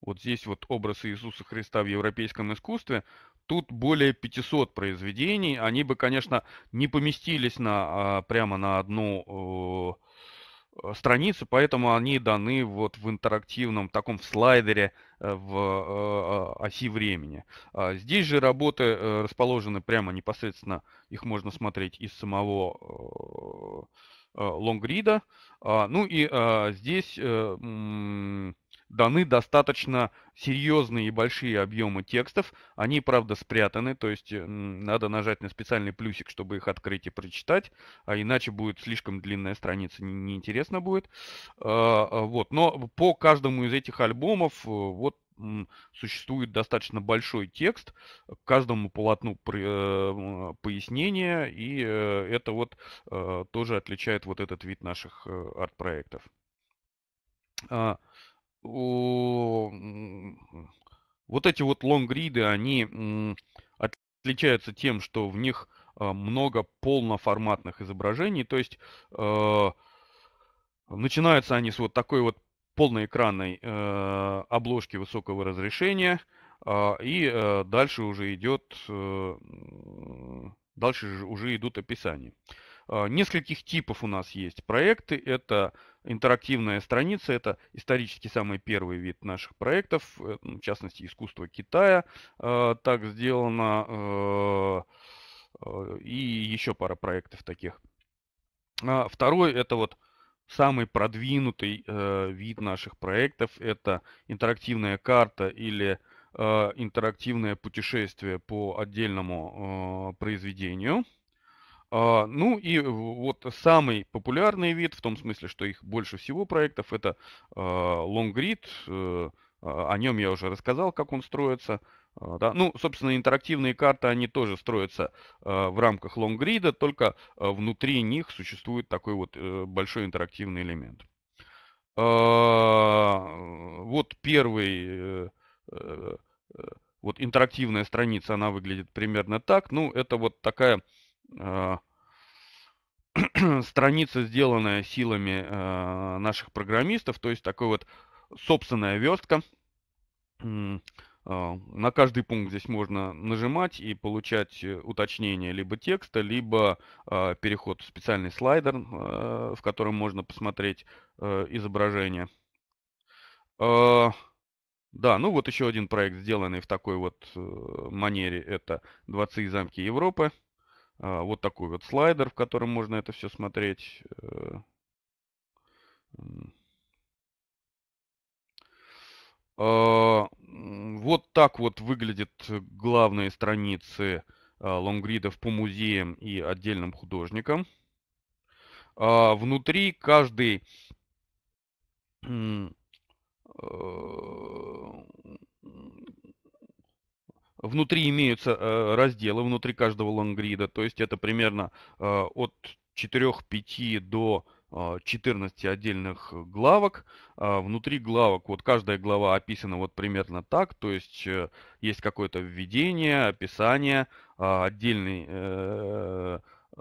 вот здесь вот образ Иисуса Христа в европейском искусстве, тут более 500 произведений, они бы, конечно, не поместились на, а, прямо на одну Э, страницу, поэтому они даны вот в интерактивном таком слайдере э, в э, оси времени. А здесь же работы расположены прямо непосредственно, их можно смотреть из самого лонгрида. А, ну и а, здесь даны достаточно серьезные и большие объемы текстов. Они, правда, спрятаны, то есть надо нажать на специальный плюсик, чтобы их открыть и прочитать, а иначе будет слишком длинная страница, неинтересно будет. А, а, вот. Но по каждому из этих альбомов э, вот существует достаточно большой текст, э, каждому полотну э, пояснения, и это вот тоже отличает вот этот вид наших арт-проектов. А, вот эти вот лонгриды, они отличаются тем, что в них а, много полноформатных изображений, то есть э, начинаются они с вот такой вот полноэкранной э, обложки высокого разрешения, а, и э, дальше уже идет, дальше уже идут описания. А, нескольких типов у нас есть проекты. Это интерактивная страница – это исторически самый первый вид наших проектов, э, ну, в частности, искусство Китая э, так сделано, э, и еще пара проектов таких. А второй – это вот самый продвинутый вид наших проектов, это интерактивная карта или интерактивное путешествие по отдельному произведению – а, ну и вот самый популярный вид, в том смысле, что их больше всего проектов, это а, LongGrid. Э, а, о нем я уже рассказал, как он строится. Да. Ну, собственно, интерактивные карты, они тоже строятся в рамках LongGrid, только внутри них существует такой вот э, большой интерактивный элемент. Вот первый э, вот интерактивная страница, она выглядит примерно так. Ну, это вот такая а, страница, сделанная силами а, наших программистов, то есть такой вот собственная верстка. А, на каждый пункт здесь можно нажимать и получать э, уточнение либо текста, либо переход в специальный слайдер, в котором можно посмотреть э, изображение. да, ну вот еще один проект, сделанный в такой вот э, манере, это «Дворцы замки Европы». А, вот такой вот слайдер, в котором можно это все смотреть. Э, а, вот так вот выглядят главные страницы а, лонгридов по музеям и отдельным художникам. Внутри каждый э, Внутри имеются э, разделы внутри каждого лонгрида, то есть это примерно э, от 4-5 до 14 э, отдельных главок. А внутри главок, вот каждая глава описана вот примерно так, то есть э, есть какое-то введение, описание, а, отдельные э, э,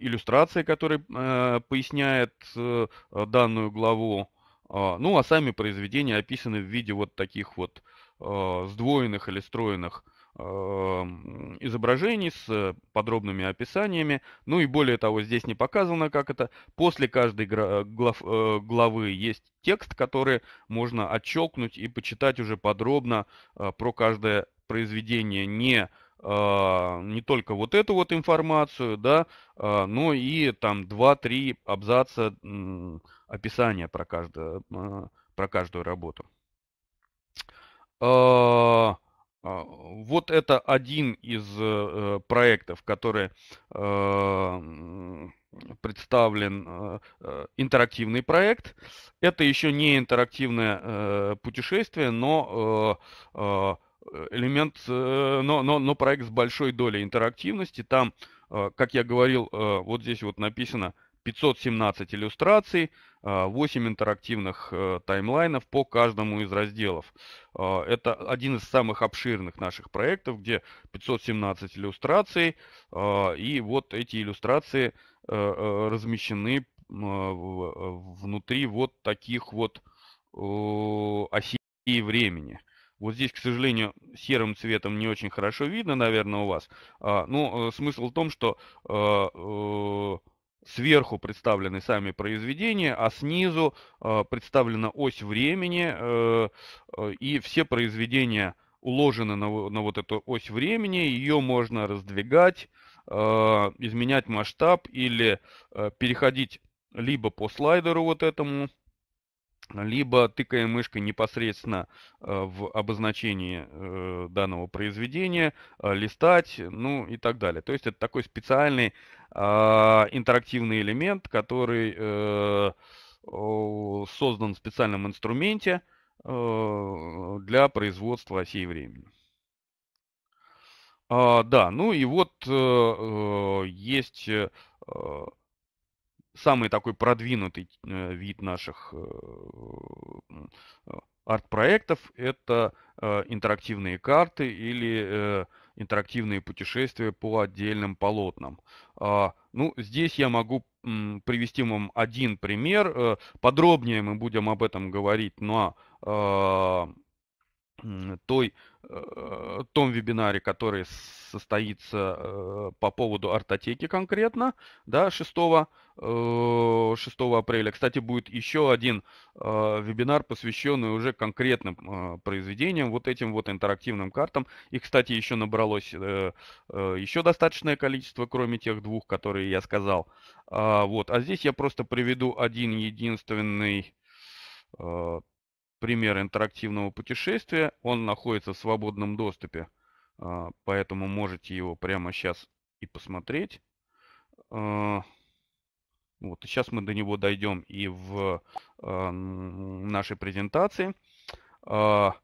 иллюстрации, которые э, поясняет э, данную главу. А, ну, а сами произведения описаны в виде вот таких вот сдвоенных или стройных Э, изображений с подробными описаниями. Ну и более того, здесь не показано, как это. После каждой глав, э, главы есть текст, который можно отчелкнуть и почитать уже подробно э, про каждое произведение, не не только вот эту вот информацию, да, но и там 2-3 абзаца описания про, каждое, про каждую работу. А, вот это один из э, проектов, который эм, представлен э, э, интерактивный проект. Это еще не интерактивное путешествие, но элемент, но, но, но проект с большой долей интерактивности. Там, как я говорил, вот здесь вот написано – 517 иллюстраций, 8 э, интерактивных э, таймлайнов по каждому из разделов. Э, это один из самых обширных наших проектов, где 517 иллюстраций, и вот эти иллюстрации размещены внутри вот таких вот осей времени. Вот здесь, к сожалению, серым цветом не очень хорошо видно, наверное, у вас. А, Но ну, смысл в том, что Сверху представлены сами произведения, а снизу э, представлена ось времени, э, э, и все произведения уложены на, на вот эту ось времени, ее можно раздвигать, э, изменять масштаб или э, переходить либо по слайдеру вот этому, либо тыкая мышкой непосредственно э, в обозначении э, данного произведения, э, листать, ну и так далее. То есть это такой специальный а, интерактивный элемент, который э, создан в специальном инструменте э, для производства осей времени. А, да, ну и вот э, есть самый такой продвинутый вид наших арт-проектов – это интерактивные карты или интерактивные путешествия по отдельным полотнам. А, ну, здесь я могу привести вам один пример. Э, подробнее мы будем об этом говорить на той, э, том вебинаре, который состоится э, по поводу артотеки конкретно, да, 6, 6 э, апреля. Кстати, будет еще один вебинар, посвященный уже конкретным произведениям, вот этим вот интерактивным картам. Их, кстати, еще набралось еще достаточное количество, кроме тех двух, которые я сказал. А, вот, а здесь я просто приведу один единственный пример интерактивного путешествия. Он находится в свободном доступе, а, поэтому можете его прямо сейчас и посмотреть. А, вот, сейчас мы до него дойдем и в а, нашей презентации.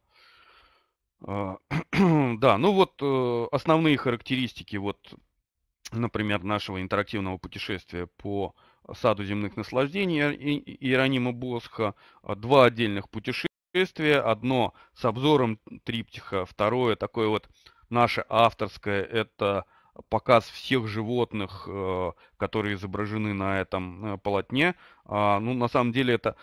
Да, ну вот э, основные характеристики, вот, например, нашего интерактивного путешествия по саду земных наслаждений Иеронима Босха, два отдельных путешествия, путешествие. Одно с обзором триптиха, второе такое вот наше авторское, это показ всех животных, э, которые изображены на этом э, полотне. А, ну, на самом деле это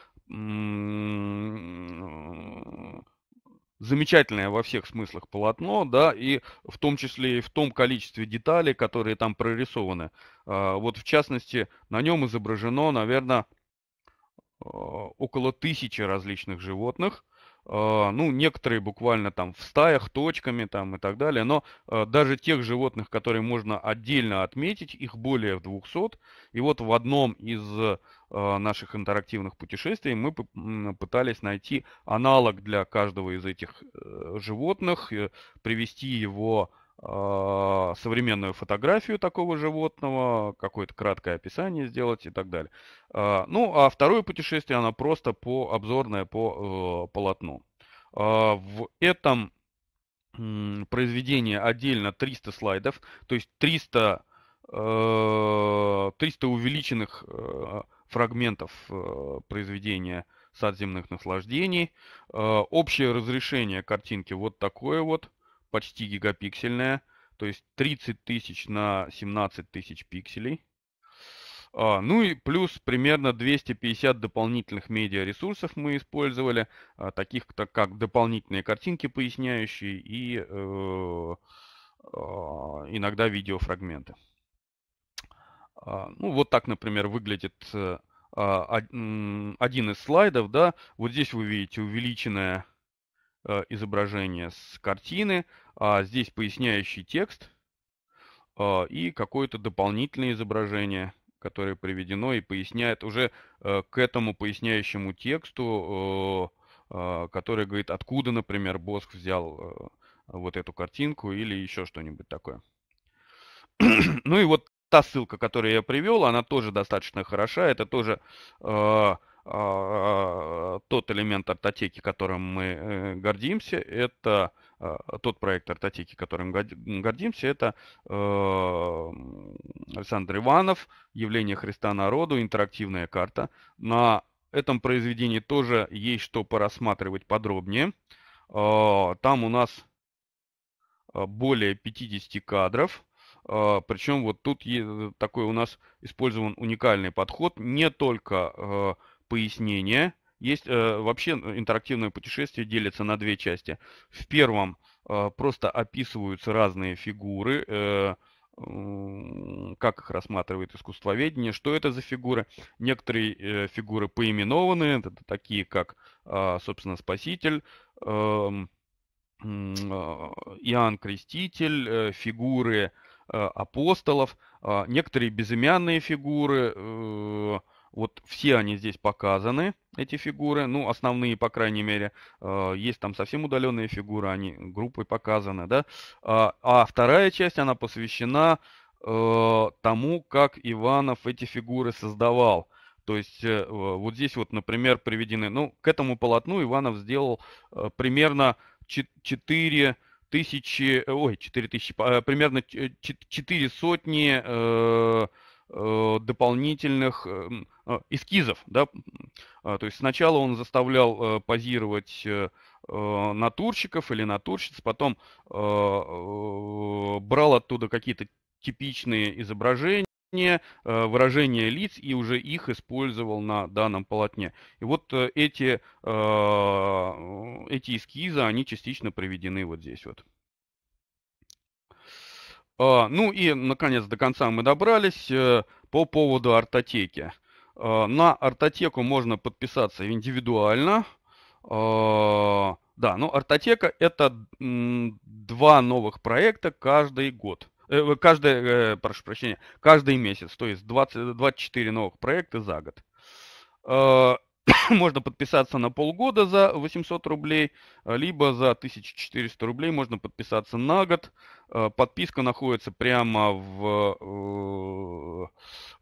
замечательное во всех смыслах полотно, да, и в том числе и в том количестве деталей, которые там прорисованы. А, вот в частности, на нем изображено, наверное, а, около тысячи различных животных. А, ну, некоторые буквально там в стаях, точками там и так далее. Но а, даже тех животных, которые можно отдельно отметить, их более 200. И вот в одном из наших интерактивных путешествий мы пытались найти аналог для каждого из этих э, животных, э, привести его а, современную фотографию такого животного, какое-то краткое описание сделать и так далее. А, ну, а второе путешествие, оно просто по обзорное по э, полотну. А, в этом произведении отдельно 300 слайдов, то есть 300, 300 э, увеличенных э, фрагментов произведения «Садземных наслаждений». Общее разрешение картинки вот такое вот – почти гигапиксельная, то есть 30 тысяч на 17 тысяч пикселей. А, ну и плюс примерно 250 дополнительных медиаресурсов мы использовали, а, таких так как дополнительные картинки поясняющие и э, э, иногда видеофрагменты. А, ну вот так, например, выглядит э, а, один из слайдов. Да? Вот здесь вы видите увеличенное Э, изображение с картины, а здесь поясняющий текст э, и какое-то дополнительное изображение, которое приведено и поясняет уже э, к этому поясняющему тексту, который говорит, откуда, например, Боск взял вот эту картинку или еще что-нибудь такое. ну и вот та ссылка, которую я привел, она тоже достаточно хороша. Это тоже а, тот элемент артотеки, которым мы э, гордимся, это а, тот проект артотеки, которым гордимся, это а, Александр Иванов, «Явление Христа народу», интерактивная карта. На этом произведении тоже есть что порассматривать подробнее. Там у нас более 50 кадров. Причем вот тут такой у нас использован уникальный подход. Не только пояснение. Есть э, вообще интерактивное путешествие делится на две части. В первом э, просто описываются разные фигуры, э, как их рассматривает искусствоведение, что это за фигуры. Некоторые э, фигуры поименованы, это такие как, а, собственно, Спаситель, эм, э, Иоанн Креститель, э, фигуры апостолов, а, некоторые безымянные фигуры, вот все они здесь показаны, эти фигуры, ну, основные, по крайней мере. Э, есть там совсем удаленные фигуры, они группой показаны, да. А, а вторая часть, она посвящена э, тому, как Иванов эти фигуры создавал. То есть э, вот здесь вот, например, приведены, ну, к этому полотну Иванов сделал примерно 4 тысячи, ой, 4 тысячи, примерно 4 сотни Э, дополнительных э, э, эскизов. Да? А, то есть сначала он заставлял позировать натурщиков или натурщиц, потом брал оттуда какие-то типичные изображения, выражения лиц и уже их использовал на данном полотне. И вот эти, эти эскизы, они частично приведены вот здесь вот. А, ну и, наконец, до конца мы добрались э, по поводу артотеки. А, на артотеку можно подписаться индивидуально. А, да, но ну, артотека это два новых проекта каждый год. Э, э, каждый, прошу прощения, каждый месяц, то есть 20, 24 новых проекта за год. можно подписаться на полгода за 800 рублей, а, либо за 1400 рублей можно подписаться на год. А, подписка находится прямо в, э,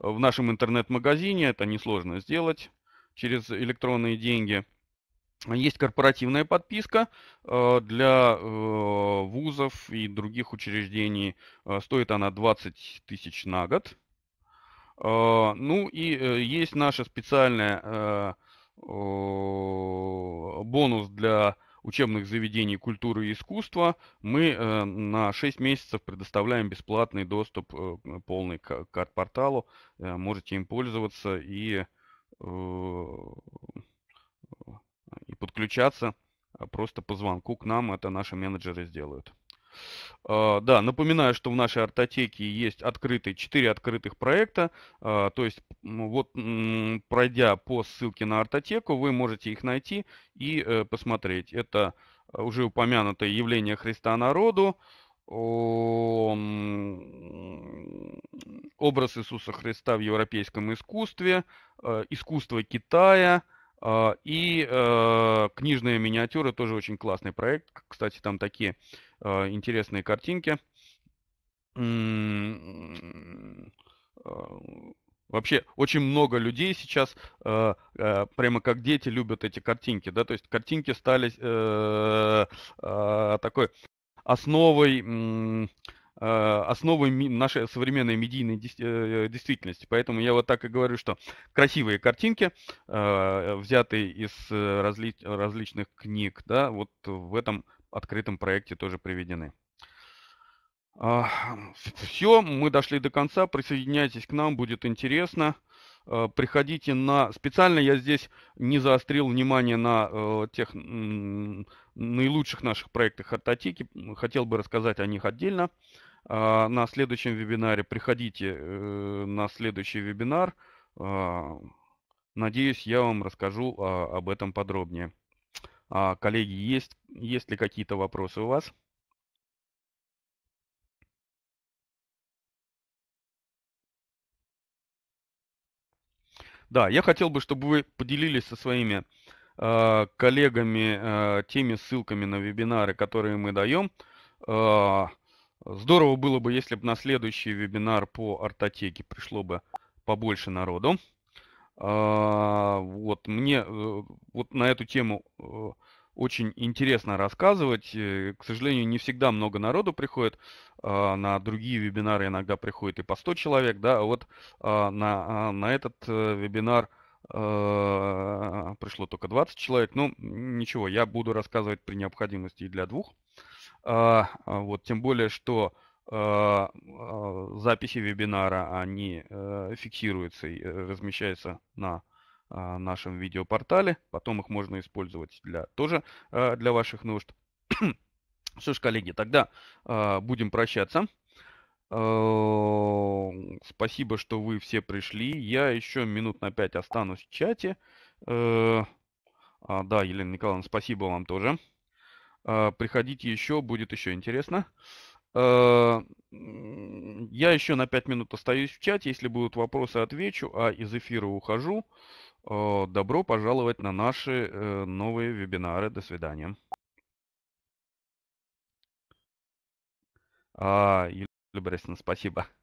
в нашем интернет-магазине. Это несложно сделать через электронные деньги. Есть корпоративная подписка а, для э, вузов и других учреждений. Стоит она 20 тысяч на год. Ну и э, есть наша специальная Э, бонус для учебных заведений культуры и искусства, мы э, на 6 месяцев предоставляем бесплатный доступ э, полный к карт-порталу. Можете им пользоваться и, и подключаться просто по звонку к нам. Это наши менеджеры сделают. А, да, напоминаю, что в нашей артотеке есть открытые, 4 открытых проекта. А, то есть ну, вот пройдя по ссылке на артотеку, вы можете их найти и э, посмотреть. Это э, уже упомянутое явление Христа народу, образ Иисуса Христа в европейском искусстве, э, искусство Китая, а, и книжные миниатюры тоже очень классный проект. Кстати, там такие Э, интересные картинки. Э, вообще очень много людей сейчас э, э, прямо как дети любят эти картинки, да, то есть картинки стали э, э, такой основой э, основой нашей современной медийной э, действительности. Поэтому я вот так и говорю, что красивые картинки, э, взятые из разли различных книг, да, вот в этом открытом проекте тоже приведены. А, Все, мы дошли до конца. Присоединяйтесь к нам, будет интересно. А, приходите на... Специально я здесь не заострил внимание на э, тех наилучших наших проектах Артатики. Хотел бы рассказать о них отдельно. А, на следующем вебинаре приходите э, на следующий вебинар. Надеюсь, я вам расскажу об этом подробнее. А, коллеги, есть, есть ли какие-то вопросы у вас? Да, я хотел бы, чтобы вы поделились со своими э, коллегами э, теми ссылками на вебинары, которые мы даем. Э, здорово было бы, если бы на следующий вебинар по ортотеке пришло бы побольше народу. А, вот, мне э, вот на эту тему э, очень интересно рассказывать. Э, к сожалению, не всегда много народу приходит. А, на другие вебинары иногда приходит и по 100 человек. Да? А вот на, на этот вебинар пришло только 20 человек. Ну, ничего, я буду рассказывать при необходимости и для двух. Вот, тем более, что а, а, записи вебинара, они э, фиксируются и э, размещаются на а, нашем видеопортале. Потом их можно использовать для, тоже э, для ваших нужд. Что ж, коллеги, тогда будем прощаться. Эм, спасибо, что вы все пришли. Я еще минут на пять останусь в чате. Да, Елена Николаевна, спасибо вам тоже. Приходите еще, будет еще интересно. Э, я еще на 5 минут остаюсь в чате. Если будут вопросы, отвечу, а из эфира ухожу. Э, добро пожаловать на наши э, новые вебинары. До свидания. А, Юлия Борисовна, спасибо.